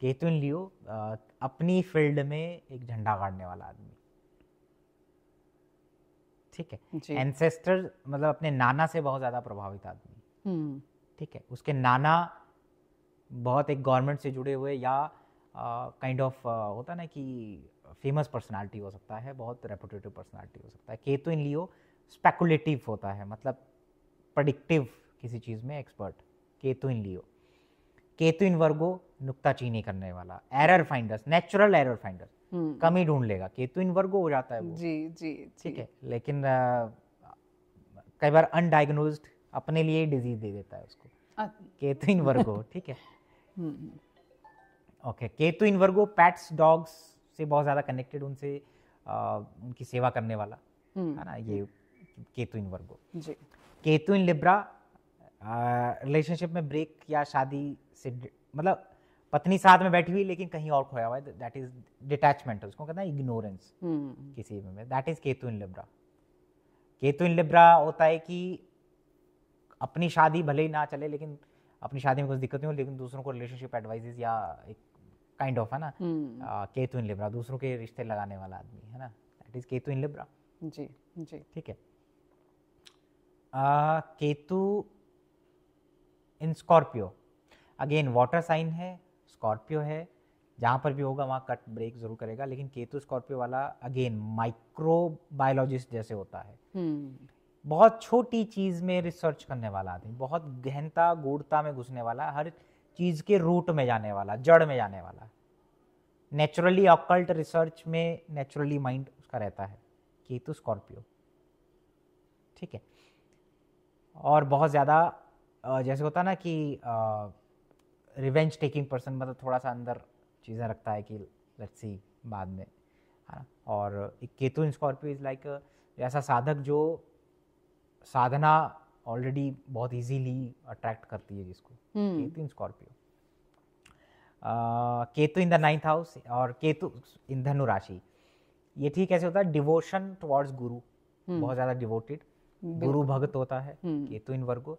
Ketu in Leo अपनी फील्ड में एक झंडा गाड़ने वाला आदमी ठीक है एंसेस्टर मतलब अपने नाना से बहुत ज्यादा प्रभावित आदमी हम्म। ठीक है उसके नाना बहुत एक गवर्नमेंट से जुड़े हुए या kind uh, of kind of, uh, होता ना कि फेमस पर्सनालिटी हो सकता है बहुत रेपुटेटिव पर्सनालिटी हो सकता है केतु तो इन लियो स्पेकुलेटिव होता है मतलब प्रडिक्टिव किसी चीज़ में एक्सपर्ट केतु तो इन लियो केतु तो इन वर्गो नुकताचीनी करने वाला error finders natural error finders ही ढूंढ लेगा केतु इन वर्गो हो जाता है वो जी जी ठीक है लेकिन कई बार अनडायग्नोज अपने लिए डिजीज दे देता है उसको केतु इन वर्गो ठीक है okay hmm, hmm. Ketu in Virgo pets dogs से बहुत ज़्यादा कनेक्टेड उनसे उनकी सेवा करने वाला हम्म, है ना ये केतु इन वर्गो जी केतु इन लिब्रा रिलेशनशिप में ब्रेक या शादी से मतलब पत्नी साथ में बैठी हुई लेकिन कहीं और खोया हुआ है दैट इज डिटैचमेंट उसको कहते हैं इग्नोरेंस किसी में that is Ketu in Libra Ketu in Libra होता है कि अपनी शादी भले ही ना चले लेकिन अपनी शादी में कुछ दिक्कत नहीं हो लेकिन दूसरों को रिलेशनशिप एडवाइज या एक काइंड ऑफ है ना हम्म। केतु इन लिब्रा दूसरों के रिश्ते लगाने वाला आदमी है ना that is Ketu in Libra जी जी ठीक है Ketu in Scorpio again water sign है स्कॉर्पियो है जहाँ पर भी होगा वहाँ कट ब्रेक जरूर करेगा लेकिन केतु स्कॉर्पियो वाला अगेन माइक्रो बायोलॉजिस्ट जैसे होता है hmm. बहुत छोटी चीज़ में रिसर्च करने वाला आदमी बहुत गहनता गूढ़ता में घुसने वाला हर चीज़ के रूट में जाने वाला जड़ में जाने वाला नेचुरली ऑकल्ट रिसर्च में नेचुरली माइंड उसका रहता है केतु स्कॉर्पियो ठीक है और बहुत ज़्यादा जैसे होता ना कि रिवेंज टेकिंग पर्सन मतलब थोड़ा सा अंदर चीज़ें रखता है कि लेट्स सी बाद में है हाँ ना और एक Ketu in Scorpio is like ऐसा साधक जो साधना ऑलरेडी बहुत इजीली अट्रैक्ट करती है जिसको hmm. Ketu in Scorpio Ketu in the ninth house और केतु इन धनु राशि ये ठीक ऐसे होता है डिवोशन टुवर्ड्स गुरु हम्म। बहुत ज्यादा डिवोटेड गुरु भक्त होता है हम्म। केतु इन वर्गो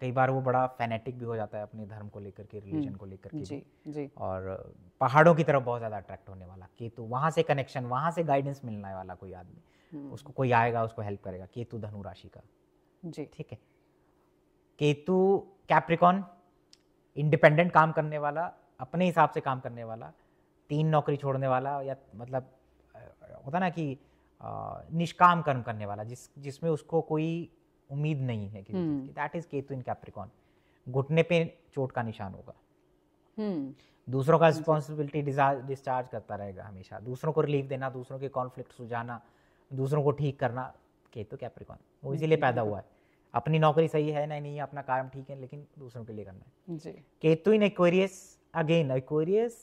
कई बार वो बड़ा फैनेटिक भी हो जाता है अपने धर्म को लेकर के रिलीजन को लेकर के जी, जी. और पहाड़ों की तरफ बहुत ज्यादा अट्रैक्ट होने वाला केतु वहां से कनेक्शन वहां से गाइडेंस मिलने वाला कोई आदमी हम्म। उसको कोई आएगा उसको हेल्प करेगा केतु धनु राशि का जी ठीक है केतु कैप्रिकॉन इंडिपेंडेंट काम करने वाला अपने हिसाब से काम करने वाला तीन नौकरी छोड़ने वाला या मतलब होता ना कि निष्काम कर्म करने वाला जिस जिसमें उसको कोई उम्मीद नहीं है किसी that is hmm. Ketu in Capricorn घुटने पे चोट का निशान होगा हम्म। दूसरों का रिस्पॉन्सिबिलिटी हाँ डिस्चार्ज करता रहेगा हमेशा दूसरों को रिलीफ देना दूसरों के कॉन्फ्लिक्ट सुलझाना दूसरों को ठीक करना के तो कैप्रिकॉन वो इसीलिए पैदा हुआ है अपनी नौकरी सही है नहीं नहीं अपना काम ठीक है लेकिन दूसरों के लिए करना है जी Ketu in Aquarius again Aquarius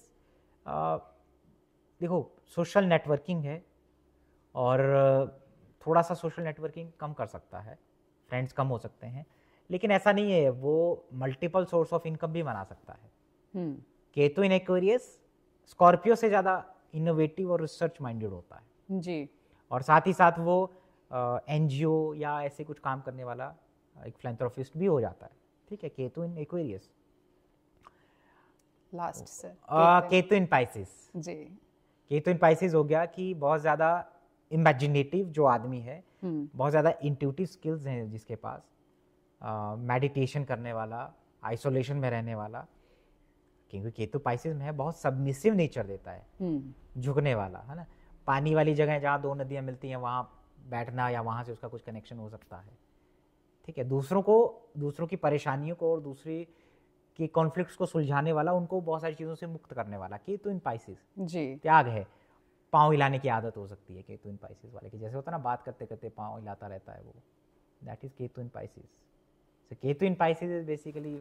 देखो सोशल नेटवर्किंग है और थोड़ा सा सोशल नेटवर्किंग कम कर सकता है फ्रेंड्स कम हो सकते हैं लेकिन ऐसा नहीं है वो मल्टीपल सोर्स ऑफ इनकम भी बना सकता है hmm. Ketu in Aquarius Scorpio से ज़्यादा इनोवेटिव और रिसर्च माइंडेड होता है जी और साथ ही साथ वो एन या ऐसे कुछ काम करने वाला एक फ्लैंथ्रोफिस्ट भी हो जाता है ठीक है Ketu in Aquarius last sir Ketu in Pisces जी केतु इन पाइसिस हो गया कि बहुत ज़्यादा इमेजिनेटिव जो आदमी है हम्म। बहुत ज़्यादा इंट्यूटिव स्किल्स हैं जिसके पास मेडिटेशन करने वाला आइसोलेशन में रहने वाला क्योंकि केतु पाइसिस में है बहुत सबमिसिव नेचर देता है हम्म। झुकने वाला है ना पानी वाली जगह जहाँ दो नदियाँ मिलती हैं वहाँ बैठना या वहाँ से उसका कुछ कनेक्शन हो सकता है ठीक है दूसरों को दूसरों की परेशानियों को और दूसरी की कॉन्फ्लिक्ट को सुलझाने वाला उनको बहुत सारी चीज़ों से मुक्त करने वाला केतु इन पाइसिस जी त्याग है पाँव हिलाने की आदत हो सकती है केतु इन पाइसिस वाले की जैसे होता है ना बात करते करते पाँव हिलाता रहता है वो that is Ketu in Pisces so Ketu in Pisces is basically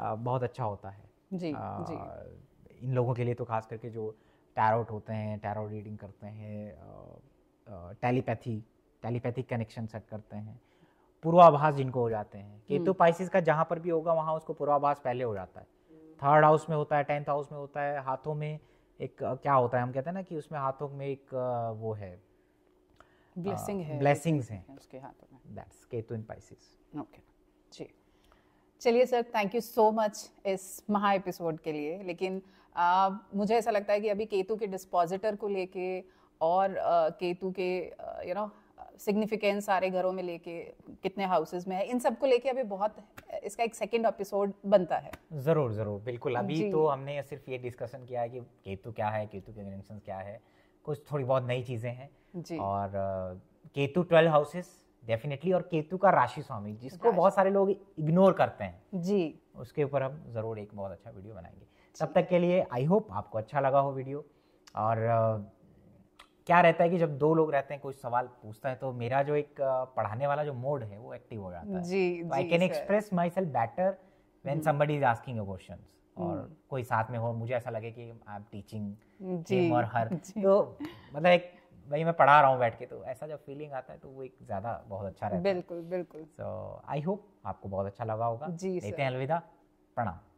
बहुत अच्छा होता है जी, आ, जी. Uh, इन लोगों के लिए तो खास करके जो टैरोट होते हैं टैरो रीडिंग करते हैं टेलीपैथी टेलीपैथिक कनेक्शन सेट करते हैं पूर्वाभास जिनको हो जाते हैं हम्म। केतु पाइसिस का जहाँ पर भी होगा वहाँ उसको पूर्वाभास पहले हो जाता है थर्ड हाउस में होता है टेंथ हाउस में होता है हाथों में एक क्या होता है हम कहते हैं ना कि उसमें हाथों में एक वो है ब्लेसिंग है ब्लेसिंग्स हैं उसके हाथों में that's Ketu in Pisces okay जी चलिए sir thank you so much इस महा एपिसोड के लिए लेकिन uh, मुझे ऐसा लगता है कि अभी केतु के डिस्पॉजिटर को लेके और uh, केतु के यू नो सिग्निफिकेंस सारे घरों में लेके कितने हाउसेज में है इन सब को लेके अभी बहुत इसका एक सेकेंड एपिसोड बनता है ज़रूर ज़रूर बिल्कुल अभी तो हमने सिर्फ ये डिस्कशन किया है कि केतु क्या है केतु के डायमेंशन क्या है कुछ थोड़ी बहुत नई चीज़ें हैं जी और केतु ट्वेल्व हाउसेस डेफिनेटली और केतु का राशि स्वामी जिसको बहुत सारे लोग इग्नोर करते हैं जी उसके ऊपर हम ज़रूर एक बहुत अच्छा वीडियो बनाएंगे तब तक के लिए आई होप आपको अच्छा लगा हो वीडियो और क्या रहता है कि जब दो लोग रहते हैं कोई सवाल पूछता है तो मेरा जो एक पढ़ाने वाला जो मोड है वो एक्टिव हो जाता है जी I can express myself better when somebody is asking a question और कोई साथ में हो मुझे ऐसा लगे कि आई एम टीचिंग और हर तो मतलब एक भाई मैं पढ़ा रहा हूँ बैठ के तो ऐसा जब फीलिंग आता है तो वो एक ज्यादा बहुत अच्छा रहता है बिल्कुल बिल्कुल सो आई होप आपको बहुत अच्छा लगा होगा जी देते हैं अलविदा प्रणाम